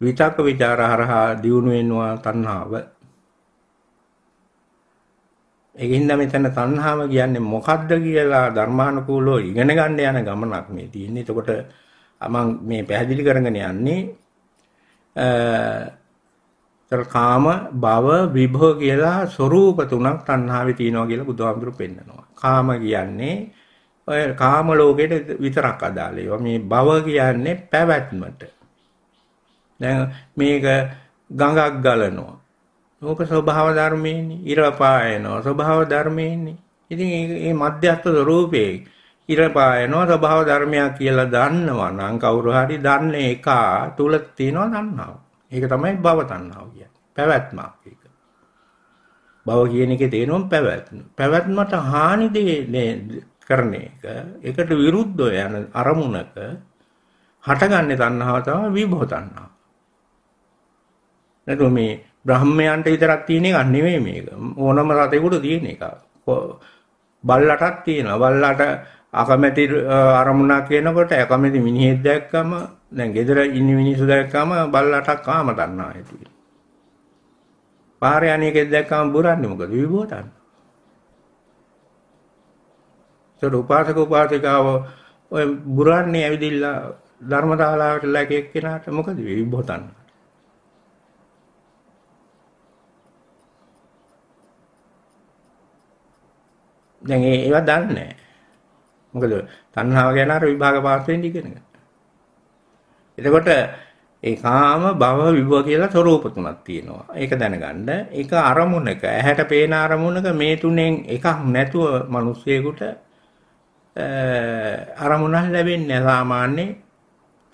විතක විචාර හරහා දියුණු වෙනවා තණ්හාව. ඒකින්ද මෙතන තණ්හාව කියන්නේ මොකද්ද කියලා ධර්මානුකූලව ඉගෙන ගන්න යන ගමනක් මේ තියෙන්නේ. එතකොට මම මේ පැහැදිලි කරගෙන යන්නේ අ කාම භව විභව කියලා ස්වરૂප තුනක් තණ්හාවේ තියෙනවා කියලා බුදුහාමුදුරු පෙන්නනවා. කාම කියන්නේ ඔය කාම ලෝකෙට විතරක් අදාළ ඒවා. මේ භව කියන්නේ පැවැත්මට. දැන් මේක ගඟක් ගලනවා. ඕක ස්වභාව ධර්මයේනේ. ඉරපායනවා ස්වභාව ධර්මයේනේ. ඉතින් මේ මධ්‍යස්ථ ස්වરૂපයේ ඉරපායනවා ස්වභාව ධර්මයක් කියලා දන්නවා නම් කවුරු හරි දන්නේ එක තුල තියෙනවා දන්නවා. ඒක තමයි භව තණ්හාව කියන්නේ. පැවැත්ම ඒක. භව කියන එකේ තේරුම පැවැත්ම. පැවැත්මට හානි කරන එක ඒකට විරුද්ධව යන අරමුණක හටගන්නේ තණ්හාව තමයි විභව තණ්හාව. නැතු මේ බ්‍රහ්මයන්ට විතරක් තියෙන එකක් නෙමෙයි මේක. ඕනම රතෙකුට තියෙන එකක්. බල්ලටත් තියෙනවා. බල්ලට අකමැති අරමුණක් වෙනකොට අකමැති මිනිහෙක් දැක්කම දැන් ගෙදර ඉන්න මිනිස්සු දැක්කම බල්ලටක් කාම ගන්නවා ඇති. පාරේ අනේකෙක් දැක්කම බුරන්නේ මොකද? විභෝතන. ඒතර උපාසක උපාසිකාව ඔය බුරන්නේ ඇවිදilla ධර්මතාලාවට ලැකෙක් කෙනාට මොකද විභෝතන්නේ? දැන් ඒවා දන්නේ නැහැ. මොකද තණ්හාව ගැන අර විභාග පාස් වෙන්න ඉගෙන ගන්න. එතකොට ඒ කාම භව විභව කියලා ස්වરૂප තුනක් තියෙනවා. ඒක දැනගන්න. ඒක අරමුණක ඇහැට පේන අරමුණක මේ තුනෙන් එකක් නැතුව මිනිස්සෙකුට අරමුණක් ලැබෙන්නේ සාමාන්‍ය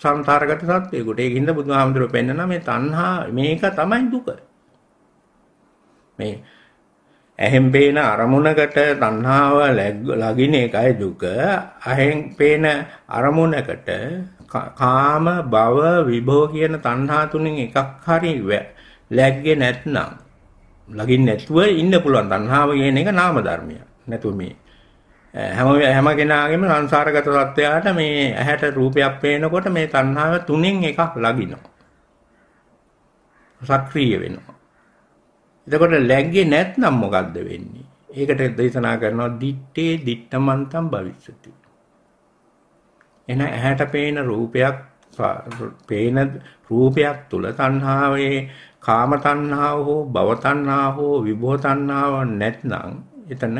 සංසාරගත සත්වයකට. ඒකින්ද බුදුහාමුදුරුවෝ පෙන්නන මේ තණ්හා මේක තමයි දුක. මේ ඇහෙන් පේන අරමුණකට තණ්හාව ලගින එකයි දුක. ඇහෙන් පේන අරමුණකට කාම භව විභව කියන තණ්හා තුනෙන් එකක් හරි ලැග්ගේ නැත්නම් ලගින් නැතුව ඉන්න පුළුවන් තණ්හාව කියන එක නාම ධර්මයක්. නැතු මේ හැම හැම කෙනාගේම සංසාරගත තත්ත්වයට මේ ඇහැට රූපයක් පේනකොට මේ තණ්හාව තුනෙන් එකක් ලගිනවා. සක්‍රීය වෙනවා. එතකොට ලැග්ගේ නැත්නම් මොකද්ද වෙන්නේ? ඒකට දේශනා කරනවා දිත්තේ දිත්තමන්තම් භවිස්සති. එන ඇහැට පේන රූපයක් පේන රූපයක් තුල තණ්හාවේ කාම තණ්හාව හෝ භව තණ්හාව හෝ විභව තණ්හාව නැත්නම් එතන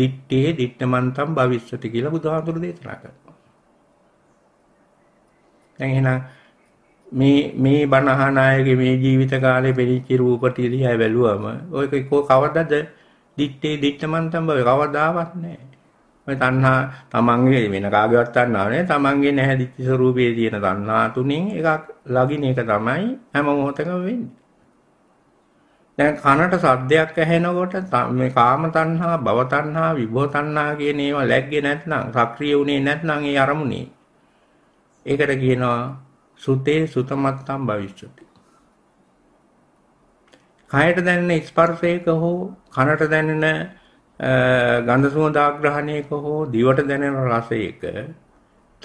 දිත්තේ දිත්තමන්තම් භවිස්සති කියලා බුදුහාමුදුරු දේශනා කරනවා. දැන් එහෙනම් මේ මේ බණහන අයගේ මේ ජීවිත කාලේ පිළිච්ච රූප තිරිය බැලුවම ඔය කෝ කවදද දිත්තේ දිත්තමන්තම් බව කවදාවත් නැහැ. ඔය තණ්හා තමන්ගේ වෙන කාගේවත් තණ්හාව නැහැ. තමන්ගේ නැහැ දිත්‍ය ස්වરૂපයේ තියෙන තණ්හා තුنين එකක් ලගින එක තමයි හැම මොහොතකම වෙන්නේ. දැන් කනට සද්දයක් ඇහෙනකොට මේ කාම තණ්හා, භව තණ්හා, විභව තණ්හා කියන ඒවා läග්ගේ නැත්නම්, සක්‍රිය උනේ නැත්නම් ඒ අරමුණේ. ඒකට කියනවා සුතේ සුතමත්තම් භවිෂ්‍යති. කයට දැනෙන ස්පර්ශයක හෝ කනට දැනෙන ගඳ සුවඳ ආග්‍රහණයක හෝ දිවට දැනෙන රසයක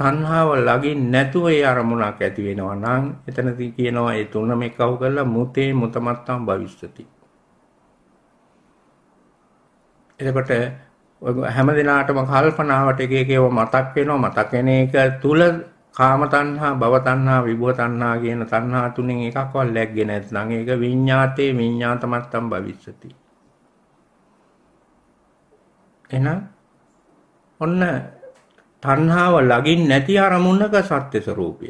තණ්හාව ළඟින් නැතුව ඒ අරමුණක් ඇති වෙනවා නම් එතනදී කියනවා ඒ තුනම එකව කරලා මුතේ මුතමත්තම් භවිෂ්‍යති. එතකොට හැම දිනාටම කල්පනාවට එක එක ඒවා මතක් වෙනවා මතක් වෙන එක තුල කාම තණ්හා භව තණ්හා විභව තණ්හා කියන තණ්හා තුනෙන් එකක්වත් lägge නැත්නම් ඒක විඤ්ඤාතේ විඤ්ඤාතමත්තම් භවිස්සති එහෙනම් ඔන්න තණ්හාව ලගින් නැති අරමුණක සත්‍ය ස්වરૂපය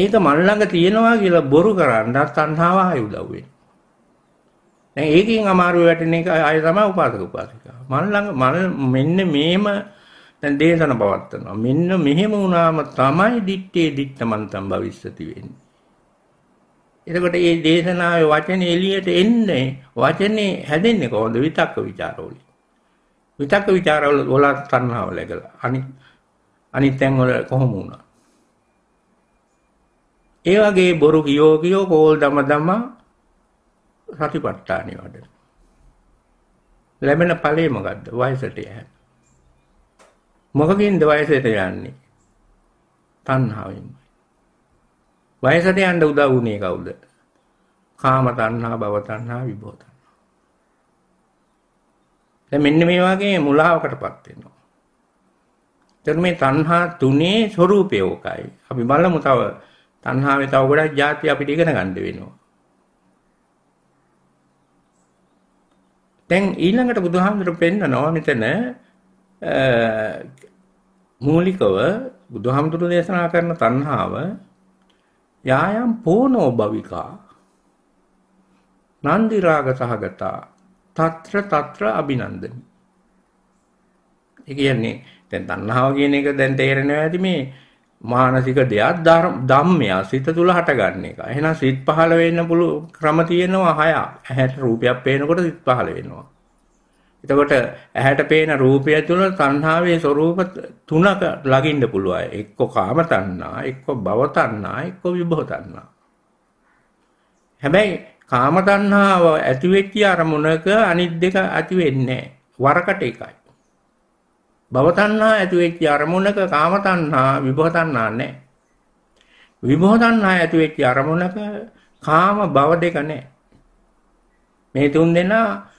ඒක මල් ළඟ තියෙනවා කියලා බොරු කරන්න තණ්හාව ආයි උදව් වෙනවා දැන් ඒකෙන් අමාරුව වැටෙන එක ආය තමයි උපාසක උපාසිකා. මල් ළඟ මල් මෙන්න මේම දැන් දේශන පවත්නවා. මෙන්න මෙහෙම වුණාම තමයි දිත්තේ දිත්තමන්තම් භවිස්සති වෙන්නේ. එතකොට මේ දේශනාවේ වචනේ එළියට එන්නේ වචනේ හැදෙන්නේ කොහොමද විතක්ක ਵਿਚාරවල. විතක්ක ਵਿਚාරවල වල තණ්හාව ලැබලා. අනිත් අනිත් තැන් වල කොහොම වුණා? ඒ වගේ බොරු කියෝ කියෝ කෝල් දම දම සතිපට්ඨානිය වඩන. ලැබෙන ඵලෙ මොකද්ද? වයසට යෑම. මොකකින්ද වයසට යන්නේ? තණ්හාවෙන්මයි. වයසට යන්න උදව් වුණේ කවුද? කාම තණ්හා, භව තණ්හා, විභව තණ්හා. දැන් මෙන්න මේ වගේ මුලාවකටපත් වෙනවා. දැන් මේ තණ්හා තුනේ ස්වરૂපය ඕකයි. අපි බලමු තව තණ්හාවේ තව ගොඩක් જાති අපිට ඉගෙන ගන්න වෙනවා. දැන් ඊළඟට බුදුහාමුදුරු පෙන්නනවා මෙතන මූලිකව බුදුහාමුදුරු දේශනා කරන තණ්හාව යායම් පෝනෝ භවිකා නන්දි රාග සහගතා తත්‍ර తත්‍ර අභිනන්දනි. ඒ කියන්නේ දැන් තණ්හාව කියන එක දැන් තේරෙනවා ඇති මේ මානසික දෙයක් ධම්මයා සිත තුල හටගන්න එක. එහෙනම් සිත් පහළ වෙන්න පුළුවන් ක්‍රම තියෙනවා හයක්. ඇහැට රූපයක් පේනකොට සිත් පහළ වෙනවා. එතකොට ඇහැට පේන රූපය තුළ තණ්හාවේ ස්වરૂප තුනක ළඟින්න පුළුවන්. එක්ක කාම තණ්හා, එක්ක භව තණ්හා, එක්ක විභව තණ්හා. හැබැයි කාම තණ්හාව ඇති වෙච්ච අරමුණක අනිත් දෙක ඇති වෙන්නේ වරකට එකයි. භව තණ්හා ඇති වෙච්ච අරමුණක කාම තණ්හා, විභව තණ්හා නැහැ. විභව තණ්හා ඇති වෙච්ච අරමුණක කාම භව දෙක නැහැ. මේ තුන් දෙනා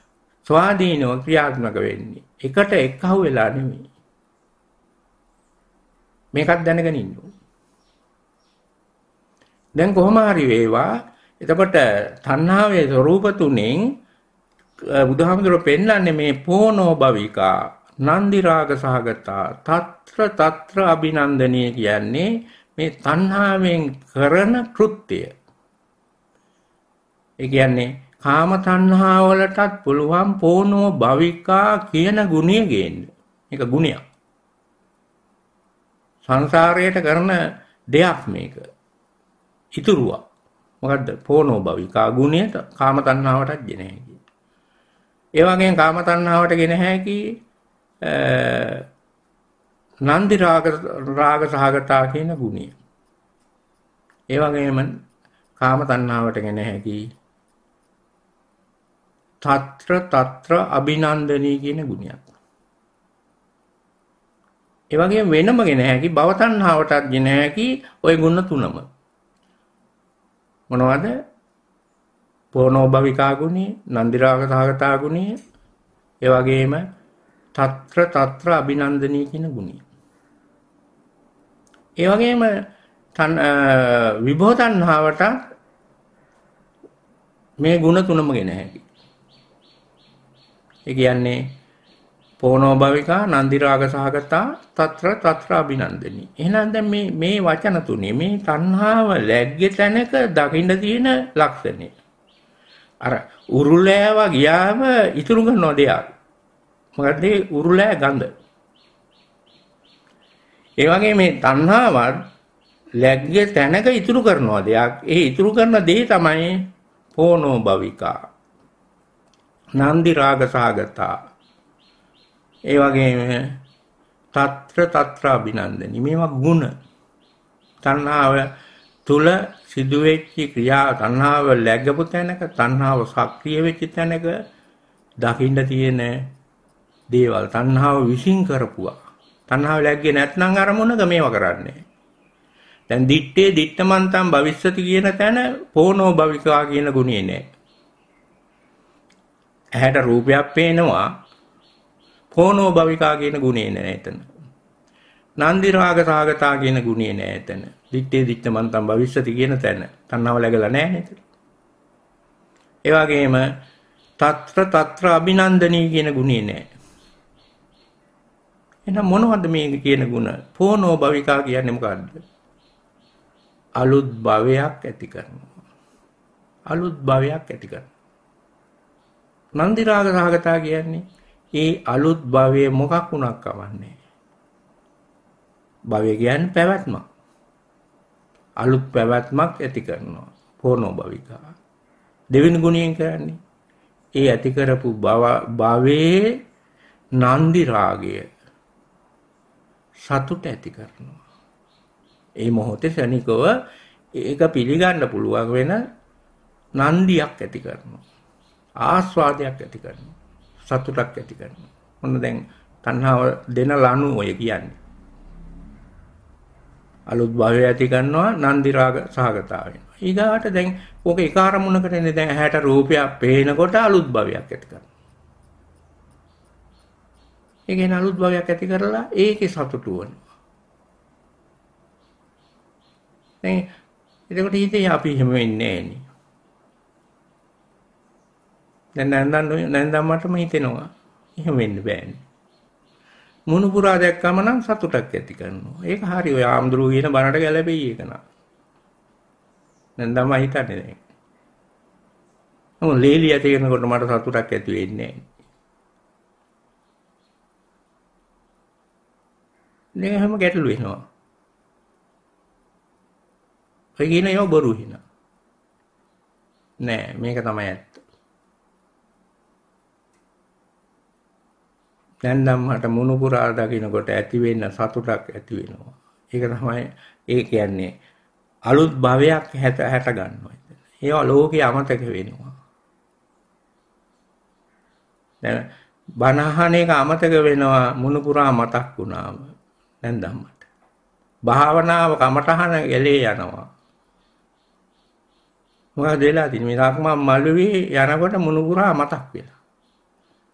ස්වාධීනව ක්‍රියාත්මක වෙන්නේ. එකට එකහුව වෙලා නෙමෙයි. මේකත් දැනගෙන ඉන්න දැන් කොහොම හරි වේවා එතකොට තණ්හාවේ ස්වરૂප තුනෙන් බුදුහාමුදුර පෙන්වන්නේ මේ පෝනෝ භවිකා නන්දි රාග සහගතා తත්‍ර తත්‍ර අභිනන්දනීය කියන්නේ මේ තණ්හාවෙන් කරන කෘත්‍යය. ඒ කියන්නේ කාම තණ්හාවලටත් පුළුවන් පෝනෝ භවිකා කියන ගුණය ගේන්න. ඒක ගුණයක්. සංසාරයට කරන දෙයක් මේක. ඉතුරුවක්. මොකද්ද? පෝනෝ භවිකා ගුණයට කාම තණ්හාවටත් ගෙන හැකි. ඒ වගේම කාම තණ්හාවට ගෙන හැකි නන්දි රාග රාග සහගතා කියන ගුණය. ඒ වගේම කාම තණ්හාවට ගෙන හැකි తත්‍ර తත්‍ර අභිනන්දනී කියන ගුණයක්. ඒ වගේම වෙනම ගෙන හැකි භව තණ්හාවටත් ගෙන හැකි ওই ගුණ තුනම. මොනවද? පොනෝ භවිකා ගුණය, නන්දිරාග සහගතා ගුණය, ඒ වගේම తත්‍ර తත්‍ර අභිනන්දනී කියන ගුණය. ඒ වගේම විභව තණ්හාවට මේ ගුණ තුනම ගෙන හැකි. ඒ කියන්නේ පොනෝ භවිකා නන්දි රාග සහගතා తත්‍ර తත්‍ර අභිනන්දනි. එහෙනම් දැන් මේ මේ වචන තුනේ මේ තණ්හාව läග්ගේ තැනක දකින්න තියෙන ලක්ෂණය. අර උරුලෑව ගියාම ඉතුරු කරන දෙයක්. මොකද ඒ උරුලෑ ගඳ. ඒ වගේ මේ තණ්හාවත් läග්ගේ තැනක ඉතුරු කරන දෙයක්. ඒ ඉතුරු කරන දේ තමයි පොනෝ භවිකා. නන්දි රාග සාගතා ඒ වගේම తත්‍ර తත්‍ර අභිනන්දනි මේවා ගුණ තණ්හාව තුල සිදුවෙච්ච ක්‍රියා තණ්හාව läගපු තැනක තණ්හාව සක්‍රිය වෙච්ච තැනක දකින්න තියෙන දේවල් තණ්හාව විසින් කරපුවා තණ්හාව läග්ගේ නැත්නම් අරමුණක මේවා කරන්නේ දැන් දිත්තේ දිත්තමන්තම් භවිස්සති කියන තැන පෝනෝ භවිකා කියන ගුණේ නැහැ ඇහැට රූපයක් පේනවා පොනෝ භවිකා කියන ගුණේ නෑ එතන. නන්දි රාග රාගතා කියන ගුණේ නෑ එතන. දිත්තේ දිත්ත මන්තම් භවිෂ්‍යති කියන තැන. තණ්හාව läගලා නෑ නේද? ඒ වගේම తත්‍ර తත්‍ර අභිනන්දනී කියන ගුණේ නෑ. එහෙනම් මොනවද මේ කියන ಗುಣ? පොනෝ භවිකා කියන්නේ මොකද්ද? අලුත් භවයක් ඇති කරනවා. අලුත් භවයක් ඇති කරනවා. නන්දිරාග සහගතා කියන්නේ ඒ අලුත් භවයේ මොකක් වුණක් කවන්නේ. භවය කියන්නේ පැවැත්මක්. අලුත් පැවැත්මක් ඇති කරනවා. පොනෝ භවිකා. දෙවෙනි ගුණයෙන් කරන්නේ ඒ ඇති කරපු භවයේ නන්දිරාගය සතුට ඇති කරනවා. ඒ මොහොතේ ශනිකව ඒක පිළිගන්න පුළුවන් වෙන නන්දියක් ඇති කරනවා. ආස්වාදයක් ඇති කරනවා. සතුටක් ඇති කරනවා. ඔන්න දැන් තණ්හාව දෙන ලනු ඔය කියන්නේ. අලුත් භවය ඇති කරනවා නන්දි රාග සහගතාවෙන්. ඊගාට දැන් ඕක එක අරමුණකට එන්නේ දැන් ඇහැට රූපයක් පේනකොට අලුත් භවයක් ඇති කරනවා. ඒ කියන්නේ අලුත් භවයක් ඇති කරලා ඒකේ සතුටු වෙනවා. දැන් එතකොට හිතේ අපි එහෙම වෙන්නේ නැහැ නේ. දැන් නැන්දන් නැන්දම්මටම හිතෙනවා. එහෙම වෙන්න බෑනේ. මුණු පුරා දැක්කම නම් සතුටක් ඇති කරනවා. ඒක හරි ඔය ආම්දුරු කියන බණට ගැළපෙයි ඒක නා. නැන්දම්ම හිතන්නේ දැන්. මොකද ලේලිය තේරෙනකොට මට සතුටක් ඇති වෙන්නේ නැහැ. නේ හැම ගැටලු වෙනවා. ඔය කියන ඒවා බොරු හිනා. නෑ මේක තමයි ඇත්ත. දැන් නම් මට මුණුපුරා දකින්නකොට ඇති වෙන සතුටක් ඇති වෙනවා. ඒක තමයි ඒ කියන්නේ අලුත් භවයක් හැට හැට ගන්නවා. ඒවා ලෝකේ අමතක වෙනවා. දැන් බණහන එක අමතක වෙනවා මුණුපුරා මතක් වුණාම. දැන් ධම්මට. භාවනාව කමටහන එලේ යනවා. මොකද වෙලා තියෙන්නේ? මේ රක්මන් මළුවේ යනකොට මුණුපුරා මතක් වෙලා.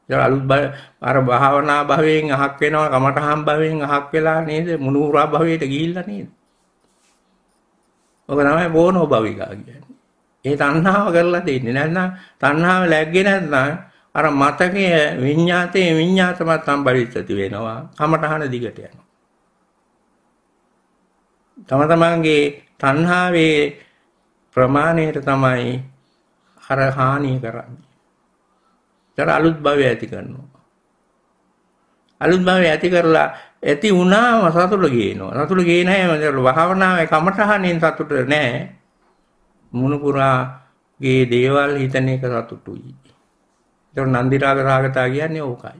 දැන් අලුත් අර භාවනා භවයෙන් අහක් වෙනවා කමඨහම් භවයෙන් අහක් වෙලා නේද මුනුහුරා භවයට ගිහිල්ලා නේද ඔබ තමයි බෝනෝ භවිකා කියන්නේ ඒ තණ්හාව කරලා දෙන්නේ නැත්නම් තණ්හාව läග්ගේ නැත්නම් අර මතකය විඤ්ඤාතේ විඤ්ඤාතමත් සම්බරිතති වෙනවා කමඨහන දිගට යනවා තම තමන්ගේ තණ්හාවේ ප්‍රමාණයට තමයි අර හානිය කරන්නේ තර අලුත් භවය ඇති කරනවා. අලුත් භවය ඇති කරලා ඇති වුණාම සතුට ගේනවා. සතුට ගේ නැහැ මම භාවනාවේ කමටහනින් සතුට නැහැ. මුණුපුරාගේ දේවල් හිතන එක සතුටුයි. ඒතර නන්දි රාග රාගතා කියන්නේ ඕකයි.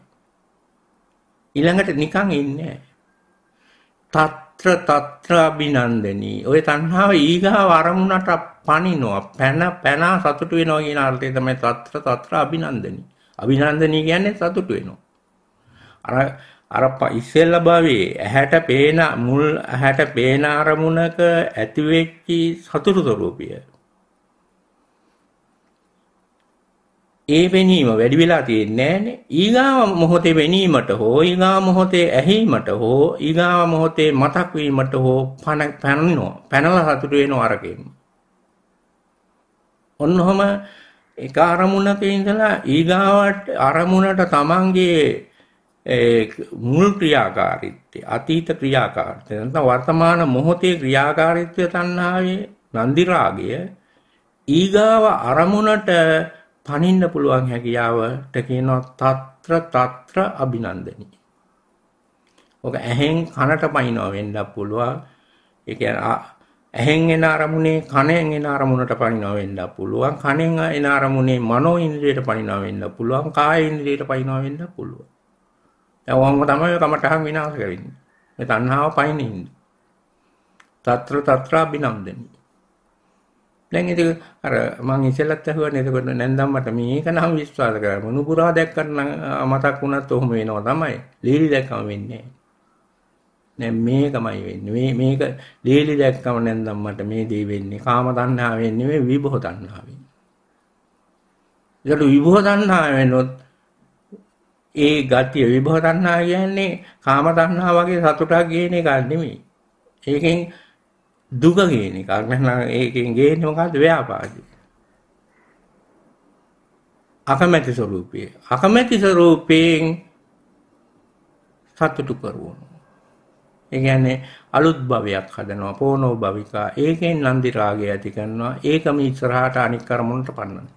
ඊළඟට නිකන් ඉන්නේ තත්‍ර තත්‍ර අභිනන්දනී. ওই තණ්හාව ඊගාව අරමුණට පනිනවා. පැන පැන සතුට වෙනවා කියන අර්ථය තමයි තත්‍ර තත්‍ර අභිනන්දනී. අභිනන්දනී කියන්නේ සතුටු වෙනවා. අර අර ඉස්සෙල්ලා භවයේ ඇහැට පේන මුල් ඇහැට පේන අරමුණක ඇතිවෙච්ච සතුටු ස්වરૂපය. ඒ වෙනීම වැඩි වෙලා තියෙන්නේ නැහනේ. ඊගාව මොහොතේ වෙනීමට හෝ ඊගාව මොහොතේ ඇහිීමට හෝ ඊගාව මොහොතේ මතක් වීමට හෝ පණ පැනනවා. පැනලා සතුටු වෙනවා අරකෙන්. ඔන්නඔහම එක අරමුණක ඉඳලා ඊගාවට අරමුණට තමන්ගේ මුල් ක්‍රියාකාරීත්වය අතීත ක්‍රියාකාරීත්වය නැත්නම් වර්තමාන මොහොතේ ක්‍රියාකාරීත්වය තණ්හාවේ නන්දි රාගය ඊගාව අරමුණට පනින්න පුළුවන් හැකියාවට කියනවා తත්‍ර తත්‍ර අභිනන්දනී. ඔක ඇහෙන් කනට පනිනවා වෙන්නත් පුළුවන්. ඒ කියන්නේ ඇහෙන් එන අරමුණේ කනෙන් එන අරමුණට පනිනවා වෙන්න පුළුවන් කනෙන් එන අරමුණේ මනෝ ඉන්ද්‍රියට පනිනවා වෙන්න පුළුවන් කාය ඉන්ද්‍රියට පනිනවා වෙන්න පුළුවන් දැන් වංග තමයි ඔය කමටහන් විනාශ කරන්නේ මේ තණ්හාව පයින් ඉන්නේ తත්‍ර తත්‍රා බිනම්දෙනි දැන් ඉතින් අර මං ඉස්සෙල්ලත් අහුවනේ එතකොට නැන්දම් මට මේක නම් විශ්වාස කරා මුණුපුරා දැක්කම මතක් වුණත් ඔහොම වෙනවා තමයි ලීලි දැක්කම වෙන්නේ නැහැ දැන් මේකමයි වෙන්නේ. මේ මේක ලීලි දැක්කම නැන්දම් මට මේ දේ වෙන්නේ. කාම තණ්හාවෙන් නෙමෙයි විභව තණ්හාවෙන්. ඒකට විභව තණ්හාවෙන්ොත් ඒ ගතිය විභව තණ්හා කියන්නේ කාම තණ්හා වගේ සතුටක් ගේන එකක් නෙමෙයි. ඒකෙන් දුක ගේන එකක්. නැත්නම් ඒකෙන් ගේන්නේ මොකද්ද? ව්‍යාපාදේ. අකමැති ස්වરૂපයේ අකමැති ස්වરૂපයෙන් සතුටු කරවනවා. ඒ කියන්නේ අලුත් භවයක් හදනවා පොනෝ භවිකා. ඒකෙන් නන්දි රාගය ඇති කරනවා. ඒකම ඉස්සරහට අනික් කරමුණට පන්නනවා.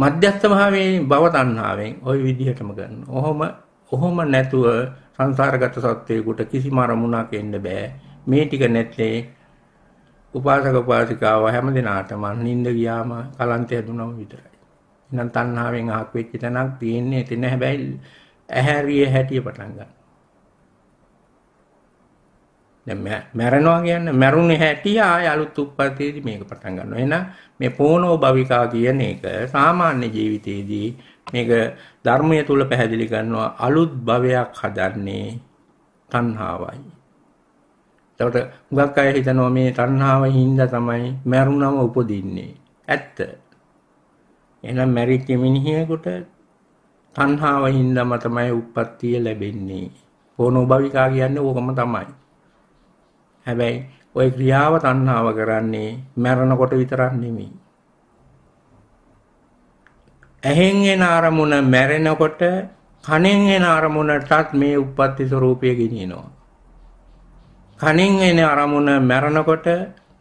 මධ්‍යස්ථ භාවයේ භව තණ්හාවෙන් ওই විදිහටම ගන්න. ඔහොම ඔහොම නැතුව සංසාරගත සත්වයකට කිසිම අරමුණක් එන්න බෑ. මේ ටික නැත්නම් උපාසක උපාසිකාව හැම දිනාටම නිින්ද ගියාම කලන්ත හැදුනම විතරයි. එහෙනම් තණ්හාවෙන් අහක් වෙච්ච තැනක් තියෙන්නේ එතන හැබැයි ඇහැරිය හැටිය පටන් ගන්න. දැන් මැරෙනවා කියන්නේ මැරුණේ හැටි ආය අලුත් උප්පත්තියේදී මේක පටන් ගන්නවා. එහෙනම් මේ පෝනෝ භවිකා කියන එක සාමාන්‍ය ජීවිතයේදී මේක ධර්මයේ තුල පැහැදිලි කරනවා අලුත් භවයක් හදන්නේ තණ්හාවයි. එතකොට හුඟක් අය හිතනවා මේ තණ්හාවෙන් හින්දා තමයි මැරුණම උපදින්නේ. ඇත්ත. එහෙනම් මැරිච්ච මිනිහෙකුට තණ්හාවෙන් හින්දාම තමයි උප්පත්තිය ලැබෙන්නේ. පෝනෝ භවිකා කියන්නේ ඕකම තමයි. හැබැයි ওই ක්‍රියාව තණ්හාව කරන්නේ මැරෙනකොට විතරක් නෙමෙයි. ඇහෙන් එන අරමුණ මැරෙනකොට කනෙන් එන අරමුණටත් මේ උප්පත්ති ස්වરૂපය ගෙනියනවා. කනෙන් එන අරමුණ මැරෙනකොට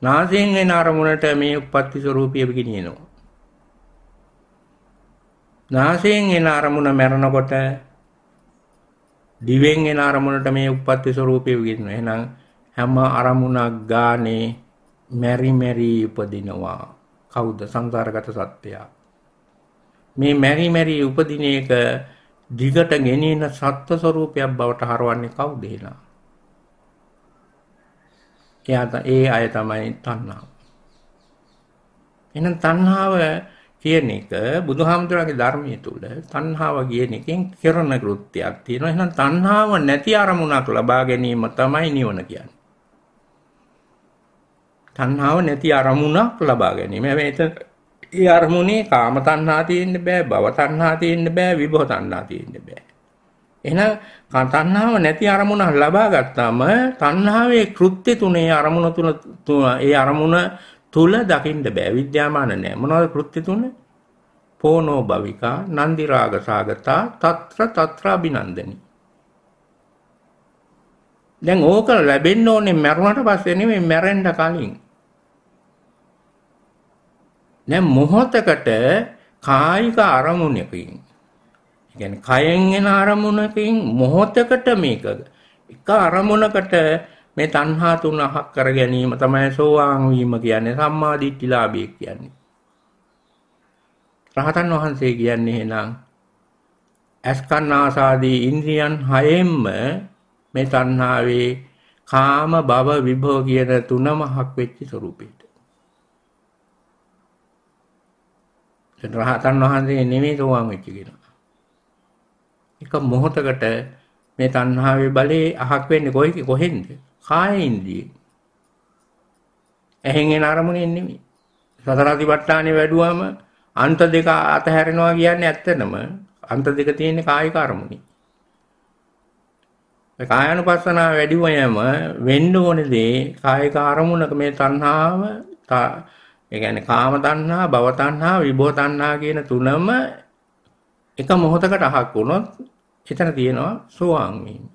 නාසයෙන් එන අරමුණට මේ උප්පත්ති ස්වરૂපය ගෙනියනවා. නාසයෙන් එන අරමුණ මැරෙනකොට දිවෙන් එන අරමුණට මේ උප්පත්ති ස්වરૂපය ගෙනියනවා. එහෙනම් හැම අරමුණක් ගානේ මෙරි මෙරි උපදිනවා කවුද සංසාරගත සත්වයා මේ මෙරි මෙරි උපදින එක දිගට ගෙනින සත්ව ස්වરૂපයක් බවට හරවන්නේ කවුද එනවා එයා ඒ අය තමයි තණ්හාව එහෙනම් තණ්හාව කියන එක බුදුහාමුදුරන්ගේ ධර්මයේ තුල තණ්හාව කියන එකෙන් කරන කෘත්‍යයක් තියෙනවා. එහෙනම් තණ්හාව නැති අරමුණක් ලබා ගැනීම තමයි නිවන කියන්නේ. තණ්හාව නැති අරමුණක් ලබා ගැනීම. හැබැයි එතන ඒ අරමුණේ කාම තණ්හා තියෙන්න බෑ, භව තණ්හා තියෙන්න බෑ, විභව තණ්හා තියෙන්න බෑ. එහෙනම් තණ්හාව නැති අරමුණක් ලබා ගත්තාම තණ්හාවේ කෘත්‍ය තුනේ අරමුණ තුන ඒ අරමුණ තුල දකින්න බෑ. විද්‍යාමාන නෑ. මොනවද කෘත්‍ය තුනේ? පෝනෝ භවිකා නන්දි රාග සාගතා తත්‍ර తත්‍ර අභිනන්දනි දැන් ඕක ලැබෙන්න ඕනේ මැරුණට පස්සේ නෙමෙයි මැරෙන්න කලින් දැන් මොහොතකට කායික අරමුණකින් කියන්නේ කයෙන් එන අරමුණකින් මොහොතකට මේක එක අරමුණකට මේ තණ්හා තුනක් කර ගැනීම තමයි සෝවාන් වීම කියන්නේ සම්මා දිට්ඨිලාභය කියන්නේ. රහතන් වහන්සේ කියන්නේ එහෙනම් අස්කන් ආසාදී ඉන්ද්‍රියන් හයෙම්ම මේ තණ්හාවේ කාම භව විභව කියන තුනමහක් වෙච්ච ස්වરૂපේ. රහතන් වහන්සේ නෙමෙයි සෝවාන් වෙච්ච කෙනා. එක මොහොතකට මේ තණ්හාවේ බලේ අහක් වෙන්නේ කොයි කොහෙන්ද? කාය ඉන්ද්‍රියෙන්. එහෙන් එන අරමුණෙන් නෙමෙයි. සතරාතිපට්ඨානේ වැඩුවාම අන්ත දෙක අතහැරෙනවා කියන්නේ ඇත්තනම අන්ත දෙක තියෙන කායික අරමුණේ. මේ කායानुපස්සනාව වැඩිවයම වෙන්න ඕනේ දේ කායික අරමුණක මේ තණ්හාව ඒ කියන්නේ කාම තණ්හා, භව තණ්හා, විභව තණ්හා කියන තුනම එක මොහොතකට අහක් වුණොත් එතන තියෙනවා සෝවාන් වීම.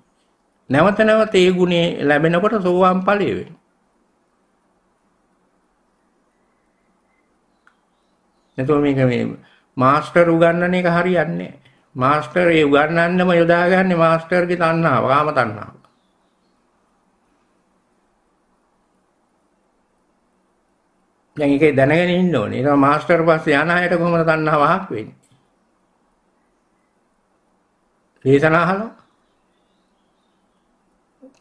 නැවත නැවත ඒ ගුණේ ලැබෙනකොට සෝවාන් ඵලය වෙනවා. නැතුව මේක මේ මාස්ටර් උගන්වන එක හරියන්නේ නැහැ. මාස්ටර් ඒ උගන්වන්නම යොදාගන්නේ මාස්ටර්ගේ තණ්හාව, කාම තණ්හාව. දැන් ඒකේ දැනගෙන ඉන්න ඕනේ. ඒක මාස්ටර් පස්සේ යන අයට කොහොමද තණ්හාව අහක් වෙන්නේ? දේශනාහල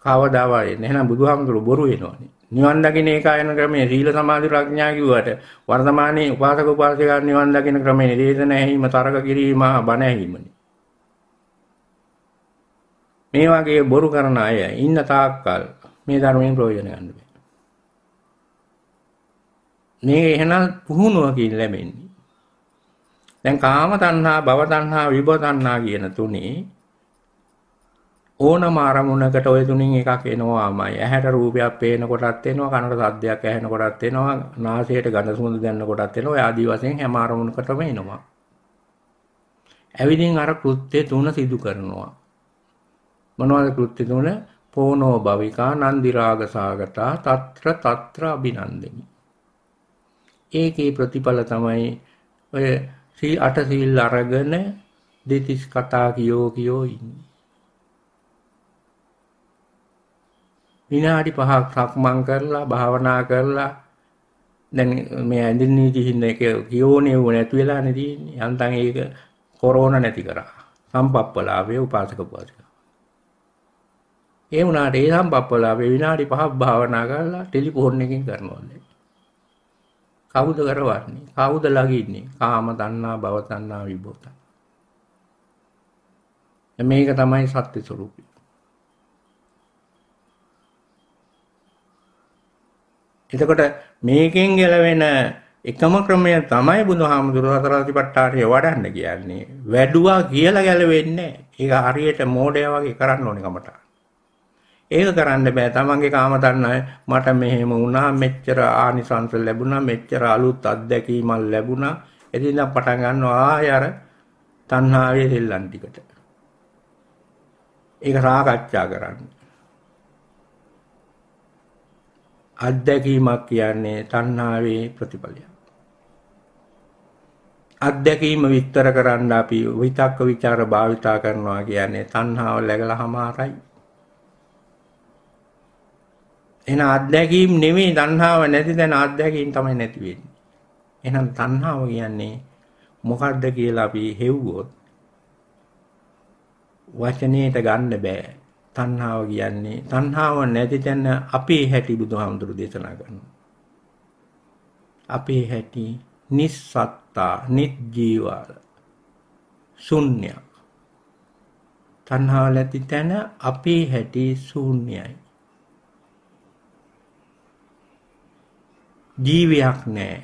කවදාවත් එන්නේ නැහැ බුදුහාමුදුරු බොරු වෙනවනේ. නිවන් දකින්න ඒක යන ක්‍රමයේ සීල සමාධි ප්‍රඥා කිව්වට වර්තමානයේ උපාසක උපාසිකයන් නිවන් දකින්න ක්‍රමයේ නිදේශන ඇහිම තරක කිරීම බණ ඇහිමනේ. මේ වගේ බොරු කරන අය ඉන්න තාක්කල් මේ ධර්මයෙන් ප්‍රයෝජන ගන්න බෑ. මේ එහෙනම් පුහුණුවකින් ලැබෙන්නේ. දැන් කාම තණ්හා, භව තණ්හා, විභව තණ්හා කියන තුනේ ඕනම අරමුණකට ওই තුنين එකක් එනවාමයි. ඇහැට රූපයක් පේන කොටත් එනවා, කනට ශබ්දයක් ඇහෙන කොටත් එනවා, නාසයට ගඳ සුවඳ දැනෙන කොටත් එනවා. ඔය ආදි වශයෙන් හැම අරමුණකටම එනවා. ඇවිදින් අර කෘත්‍ය තුන සිදු කරනවා. මොනවද කෘත්‍ය තුන? පෝනෝ භවිකා නන්දි රාග සාගතා తත්‍ර తත්‍ර අභිනන්දිනී ඒකේ ප්‍රතිඵල තමයි ඔය සී අටසිල් අරගෙන දෙතිස් කතා කියෝ කියෝ ඉන්නේ. විනාඩි පහක් සක්මන් කරලා භාවනා කරලා දැන් මේ ඇඳින් නීති හිඳ එක කියෝනේ වුණ නැති වෙලා නේ තියෙන්නේ. යන්තම් ඒක කොරෝනා නැති කරා. සම්පප්පලාවේ උපාසක උපාසික. ඒ වුණාට ඒ සම්පප්පලාවේ විනාඩි පහක් භාවනා කරලා ටෙලිෆෝන් එකකින් කරනවානේ. කවුද කරවන්නේ? කවුද ළඟින්නේ? කාම තණ්හා, භව තණ්හා, විභව තණ්හා. මේක තමයි සත්‍ය ස්වરૂපය. එතකොට මේකෙන් ගැලවෙන එකම ක්‍රමය තමයි බුදුහාමුදුරුවෝ සතරාතිපට්ඨානය වඩන්න කියන්නේ. වැඩුවා කියලා ගැලවෙන්නේ නැහැ. ඒක හරියට මෝඩයා වගේ කරන්න ඕනේ කමටහන්. ඒක කරන්න බෑ. තමන්ගේ කාම තණ්හාව මට මෙහෙම වුණා, මෙච්චර ආනිසංස ලැබුණා, මෙච්චර අලුත් අත්දැකීමක් ලැබුණා. එදින පටන් ගන්නවා ආය අර තණ්හාවේ දෙල්ලන් ටිකට. ඒක සාකච්ඡා කරන්න. අත්දැකීමක් කියන්නේ තණ්හාවේ ප්‍රතිඵලයක්. අත්දැකීම විස්තර කරන්න අපි විතක්ක ਵਿਚාර භාවිතා කරනවා කියන්නේ තණ්හාව läගලා හමාරයි. එන අත්දැකීම් නෙමෙයි තණ්හාව නැති දැන අත්දැකීම් තමයි නැති වෙන්නේ. එහෙනම් තණ්හාව කියන්නේ මොකද්ද කියලා අපි හෙව්වොත් වචනේට ගන්න බෑ. තණ්හාව කියන්නේ තණ්හාව නැති දැන අපේ හැටි බුදුහාමුදුරු දේශනා කරනවා. අපේ හැටි නිස්සත්තා නිජීවා ශුන්‍ය තණ්හාව නැති තැන අපේ හැටි ශූන්‍යයි ජීවියක් නැහැ.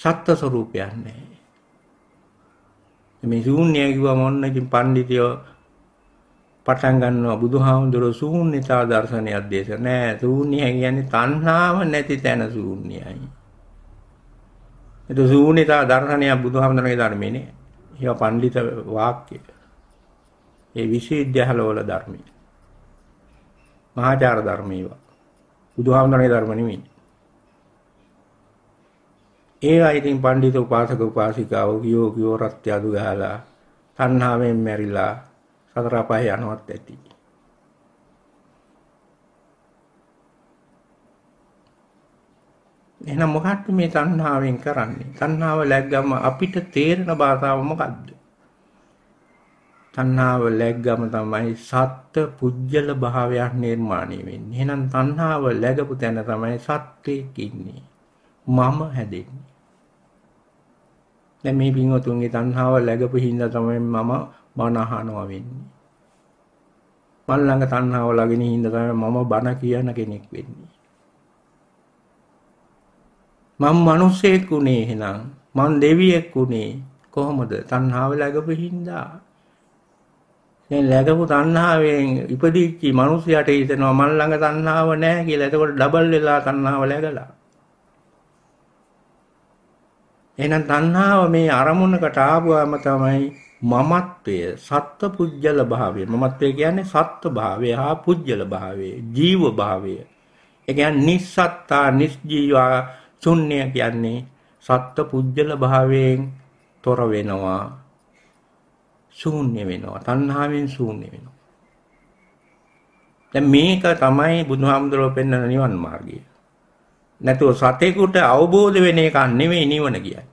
සත්ත්ව ස්වરૂපයක් නැහැ. මේ ශූන්‍ය කිව්වම ඔන්න ඉතින් පඬිතියෝ පටන් ගන්නවා බුදුහාමුදුරුවෝ ශූන්‍යතා දර්ශනයක් දේශ නෑ ශූන්‍ය කියන්නේ තණ්හාව නැති තැන ශූන්‍යයි. ඒක ශූන්‍යතා දර්ශනය බුදුහාමුදුරුවෝගේ ධර්මයේනේ. ඒක පඬිත වාක්‍යය. ඒ විශ්වවිද්‍යාලවල ධර්මයේ. මහාචාර ධර්මයේ බුදුහාමුදුරනේ ධර්ම නෙමෙයි. ඒවා ඉතින් පඬිතු උපාසක උපාසිකාව කියෝ කියෝ රත්ත්‍ය අදු ගහලා තණ්හාවෙන් මැරිලා සතර පහේ යනවත් ඇති. එහෙනම් මොකක්ද මේ තණ්හාවෙන් කරන්නේ? තණ්හාව ලැග්ගම අපිට තේරෙන භාෂාව මොකද්ද? තණ්හාව läggම තමයි සත්ත්ව පුජ්‍යල භාවයක් නිර්මාණය වෙන්නේ. එහෙනම් තණ්හාව läගපු තැන තමයි සත්ත්වෙක් ඉන්නේ. මම හැදෙන්නේ. දැන් මේ පින්වතුන්ගේ තණ්හාව läගපු හින්දා තමයි මම බණ අහනවා වෙන්නේ. මන් ළඟ තණ්හාව ලගෙන හින්දා තමයි මම බණ කියන කෙනෙක් වෙන්නේ. මම මිනිසෙක් උනේ එහෙනම් මං දෙවියෙක් උනේ කොහොමද? තණ්හාව läගපු හින්දා මේ läගපු තණ්හාවෙන් ඉපදිච්චි මිනිසයාට හිතෙනවා මන් ළඟ තණ්හාව නැහැ කියලා. එතකොට ඩබල් වෙලා තණ්හාව läගලා. එහෙනම් තණ්හාව මේ අරමුණකට ආවම තමයි මමත්වය සත්ව පුජ්‍යල භාවය. මමත්වය කියන්නේ සත්ව භාවය හා පුජ්‍යල භාවය, ජීව භාවය. ඒ කියන්නේ නිස්සත්තා, නිස්ජීවා, ශුන්‍ය කියන්නේ සත්ව පුජ්‍යල භාවයෙන් තොර වෙනවා ශූන්‍ය වෙනවා. තණ්හාවෙන් ශූන්‍ය වෙනවා. දැන් මේක තමයි බුදුහාමුදුරුවෝ පෙන්වන නිවන් මාර්ගය. නැතුව සතෙකුට අවබෝධ වෙන එක නෙවෙයි නිවන කියන්නේ.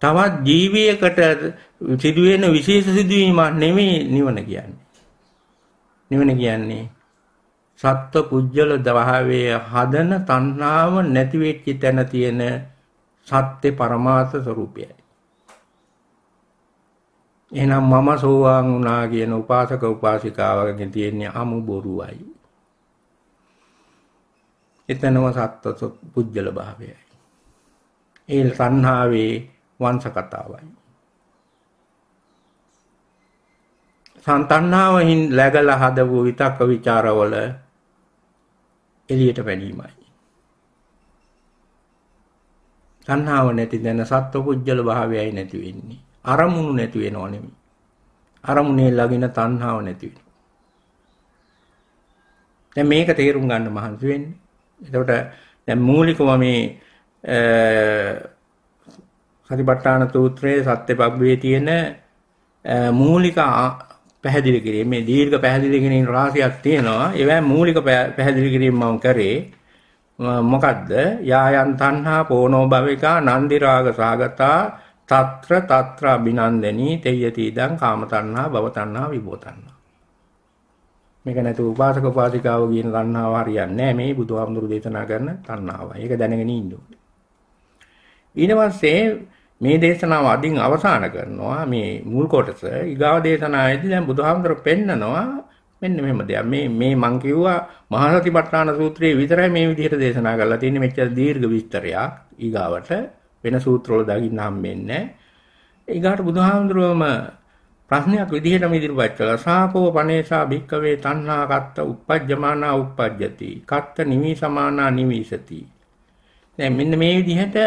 තවත් ජීවියකට සිදුවෙන විශේෂ සිදුවීමක් නෙවෙයි නිවන කියන්නේ. නිවන කියන්නේ සත්ව කුජ්ජල දවහවේ හදන තණ්හාව නැති වෙච්ච තැන තියෙන සත්‍ය පරමාර්ථ ස්වરૂපයයි. එහෙනම් මම සෝවාන් වුණා කියන උපාසක උපාසිකාවකගේ තියෙන අමු බොරුවයි. එතනම සත්ත්ව පුජ්‍යල භාවයයි. ඒ සංහාවේ වංශ කතාවයි. සන්තණ්හාවෙන් läගලා හදපු විතක්ක ਵਿਚාරවල එළියට පැනීමයි. තණ්හාව නැති දැන සත්ව පුජ්‍යල භාවයයි නැති වෙන්නේ. අරමුණු නැති වෙනව නෙමෙයි. අරමුණේ ලගින තණ්හාව නැති වෙනවා. දැන් මේක තේරුම් ගන්න මහන්සි වෙන්න. එතකොට දැන් මූලිකව මේ සතිපට්ඨාන සූත්‍රයේ සත්‍යපබ්බේ තියෙන මූලික පැහැදිලි කිරීම මේ දීර්ඝ පැහැදිලි කිරීම රාශියක් තියෙනවා. ඒවැ මූලික පැහැදිලි කිරීම මම කරේ මොකද්ද? යායන් තණ්හා පෝනෝ භවිකා නන්දි රාග සාගතා తత్ర తత్ర අභිනන්දනී තෙයති ඉදං කාමතණ්හා භවතණ්හා විභවතණ්හා මේක නැතු උපාසක උපාසිකාව කියන තණ්හාව හරියන්නේ නැහැ මේ බුදුහාමුදුරු දේශනා කරන තණ්හාව. ඒක දැනගෙන ඉන්න ඕනේ. ඊට පස්සේ මේ දේශනාව අදින් අවසන් කරනවා මේ මුල් කොටස. ඊගාව දේශනාවේදී දැන් බුදුහාමුදුරු පෙන්නනවා මෙන්න මෙහෙම දෙයක්. මේ මේ මං කිව්වා මහා සතිපට්ඨාන සූත්‍රයේ විතරයි මේ විදිහට දේශනා කරලා තියෙන්නේ මෙච්චර දීර්ඝ විස්තරයක් ඊගාවට වෙන සූත්‍රවල දකින්න හම්බෙන්නේ ඊගාට බුදුහාමුදුරුවම ප්‍රශ්නයක් විදිහටම ඉදිරිපත් කළා සාපෝ පනේසා භික්කවේ තණ්හා කත්ත uppajjamana uppajjati කත්ත නිවි සමානා නිවිසති දැන් මෙන්න මේ විදිහට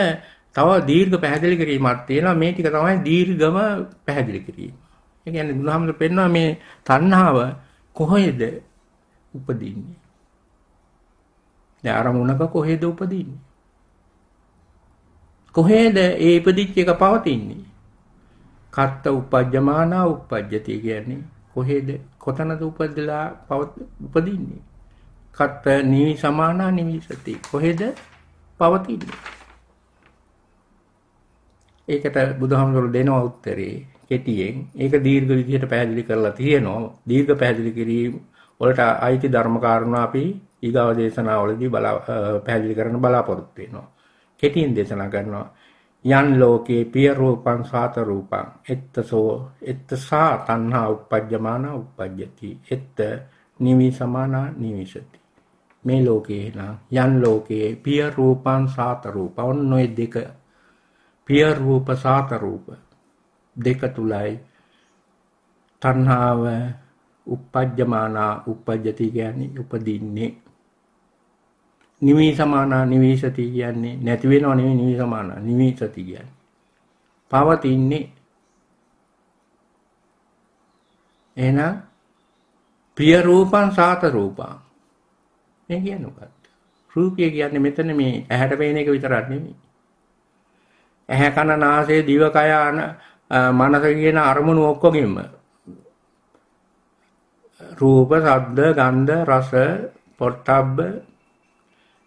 තව දීර්ඝ පැහැදිලි කිරීමක් තියෙනවා මේ ටික තමයි දීර්ඝම පැහැදිලි කිරීම. ඒ කියන්නේ බුදුහාමුදුරු පෙන්නවා මේ තණ්හාව කොහේද උපදින්නේ? දැන් අරමුණක කොහේද උපදින්නේ? කොහේද ඒ ඉපදිච්ච එක පවතින්නේ? කත්ත උපජ්ජමානා උපජ්ජති කියන්නේ කොහේද කොතනද උපදලා උපදින්නේ? කත්ත නිවි සමානා නිවිසති. කොහේද පවතින්නේ? ඒකට බුදුහාමුදුරු දෙනවා උත්තරේ කෙටියෙන්. ඒක දීර්ඝ විදිහට පැහැදිලි කරලා තියෙනවා. දීර්ඝ පැහැදිලි කිරීම වලට අයිති ධර්ම කාරණා අපි ඊගාව දේශනාවලදී බලා පැහැදිලි කරන්න බලාපොරොත්තු වෙනවා. කෙටින් දේශනා කරනවා යන් ලෝකේ පිය රූපං සාත රූපං එත්තසෝ එත්තසා තණ්හා උපජ්ජමාන උපජ්ජති එත්ත නිවි සමානා නිවිසති මේ ලෝකේ නම් යන් ලෝකේ පිය රූපං සාත රූපං ඔන්න ඔය දෙක පිය රූප සාත රූප දෙක තුලයි තණ්හාව උපජ්ජමානා උපජ්ජති කියන්නේ උපදින්නේ නිවී සමානා නිවී සති කියන්නේ නැති වෙනව නෙවෙයි නිවී සමානා නිවී සති කියන්නේ. පවතින්නේ එහෙනම් ප්‍රිය රූපං සාත රූපං මේ කියන්නේ මොකක්ද? රූපය කියන්නේ මෙතන මේ ඇහැට පේන එක විතරක් නෙමෙයි. ඇහැ කන නාසය දිව කය අන මනස කියන අරමුණු ඔක්කොගෙම රූප, ශබ්ද, ගන්ධ, රස, පොට්ටබ්බ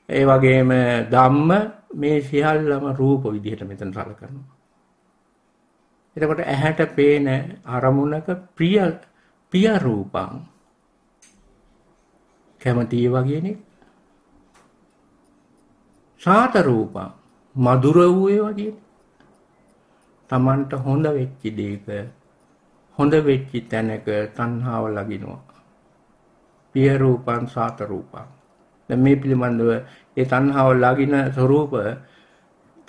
ඒ වගේම ධම්ම මේ සියල්ලම රූප විදිහට මෙතන සලකනවා. එතකොට ඇහැට පේන අරමුණක ප්‍රිය ප්‍රිය රූපං කැමති ඒවා කියන එක. සාත රූපං මధుර වූ ඒවා කියන තමන්ට හොඳ වෙච්ච දෙයක හොඳ වෙච්ච තැනක තණ්හාව ලගිනවා. පිය රූපං සාත රූපං මේ පිළිබඳව ඒ තණ්හාව ලගින ස්වરૂප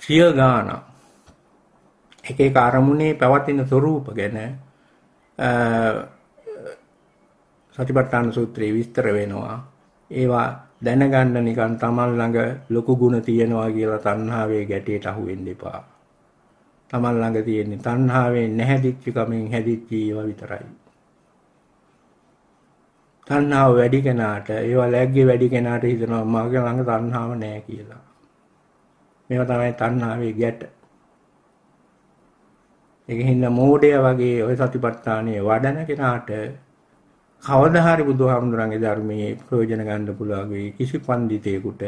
සිය ගාන එක එක අරමුණේ පැවතින ස්වરૂප ගැන සතිපට්ඨාන සූත්‍රයේ විස්තර වෙනවා ඒවා දැනගන්න නිකන් Taman ළඟ ලොකු ಗುಣ තියනවා කියලා තණ්හාවේ ගැටයට අහු වෙන්න එපා. Taman ළඟ තියෙන්නේ තණ්හාවෙන් නැහැදිච්ච කමෙන් හැදිච්ච ඒවා විතරයි. තණ්හාව වැඩි කෙනාට ඒවා ලැග්ගේ වැඩි කෙනාට හිතනවා මගේ ළඟ තණ්හාව නැහැ කියලා. මේවා තමයි තණ්හාවේ ගැට. ඒකින් මෝඩය වගේ ওই සතිපට්ඨානයේ වඩන කෙනාට කවදා හරි බුදුහාමුදුරන්ගේ ධර්මයේ ප්‍රයෝජන ගන්න පුළුවන් වෙයි කිසි පඬිතේකට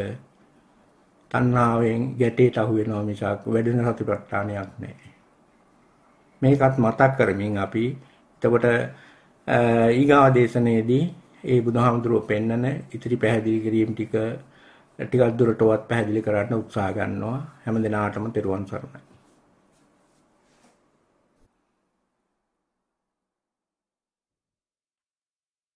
තණ්හාවෙන් ගැටේට අහු වෙනවා මිසක් වැඩෙන සතිපට්ඨානයක් නැහැ. මේකත් මතක් කරමින් අපි එතකොට ඊගාව දේශනයේදී ඒ බුදුහාමුදුරුව පෙන්නන ඉතිරි පැහැදිලි කිරීම් ටික ටිකක් දුරටවත් පැහැදිලි කරන්න උත්සාහ ගන්නවා හැම දිනාටම තෙරුවන් සරණයි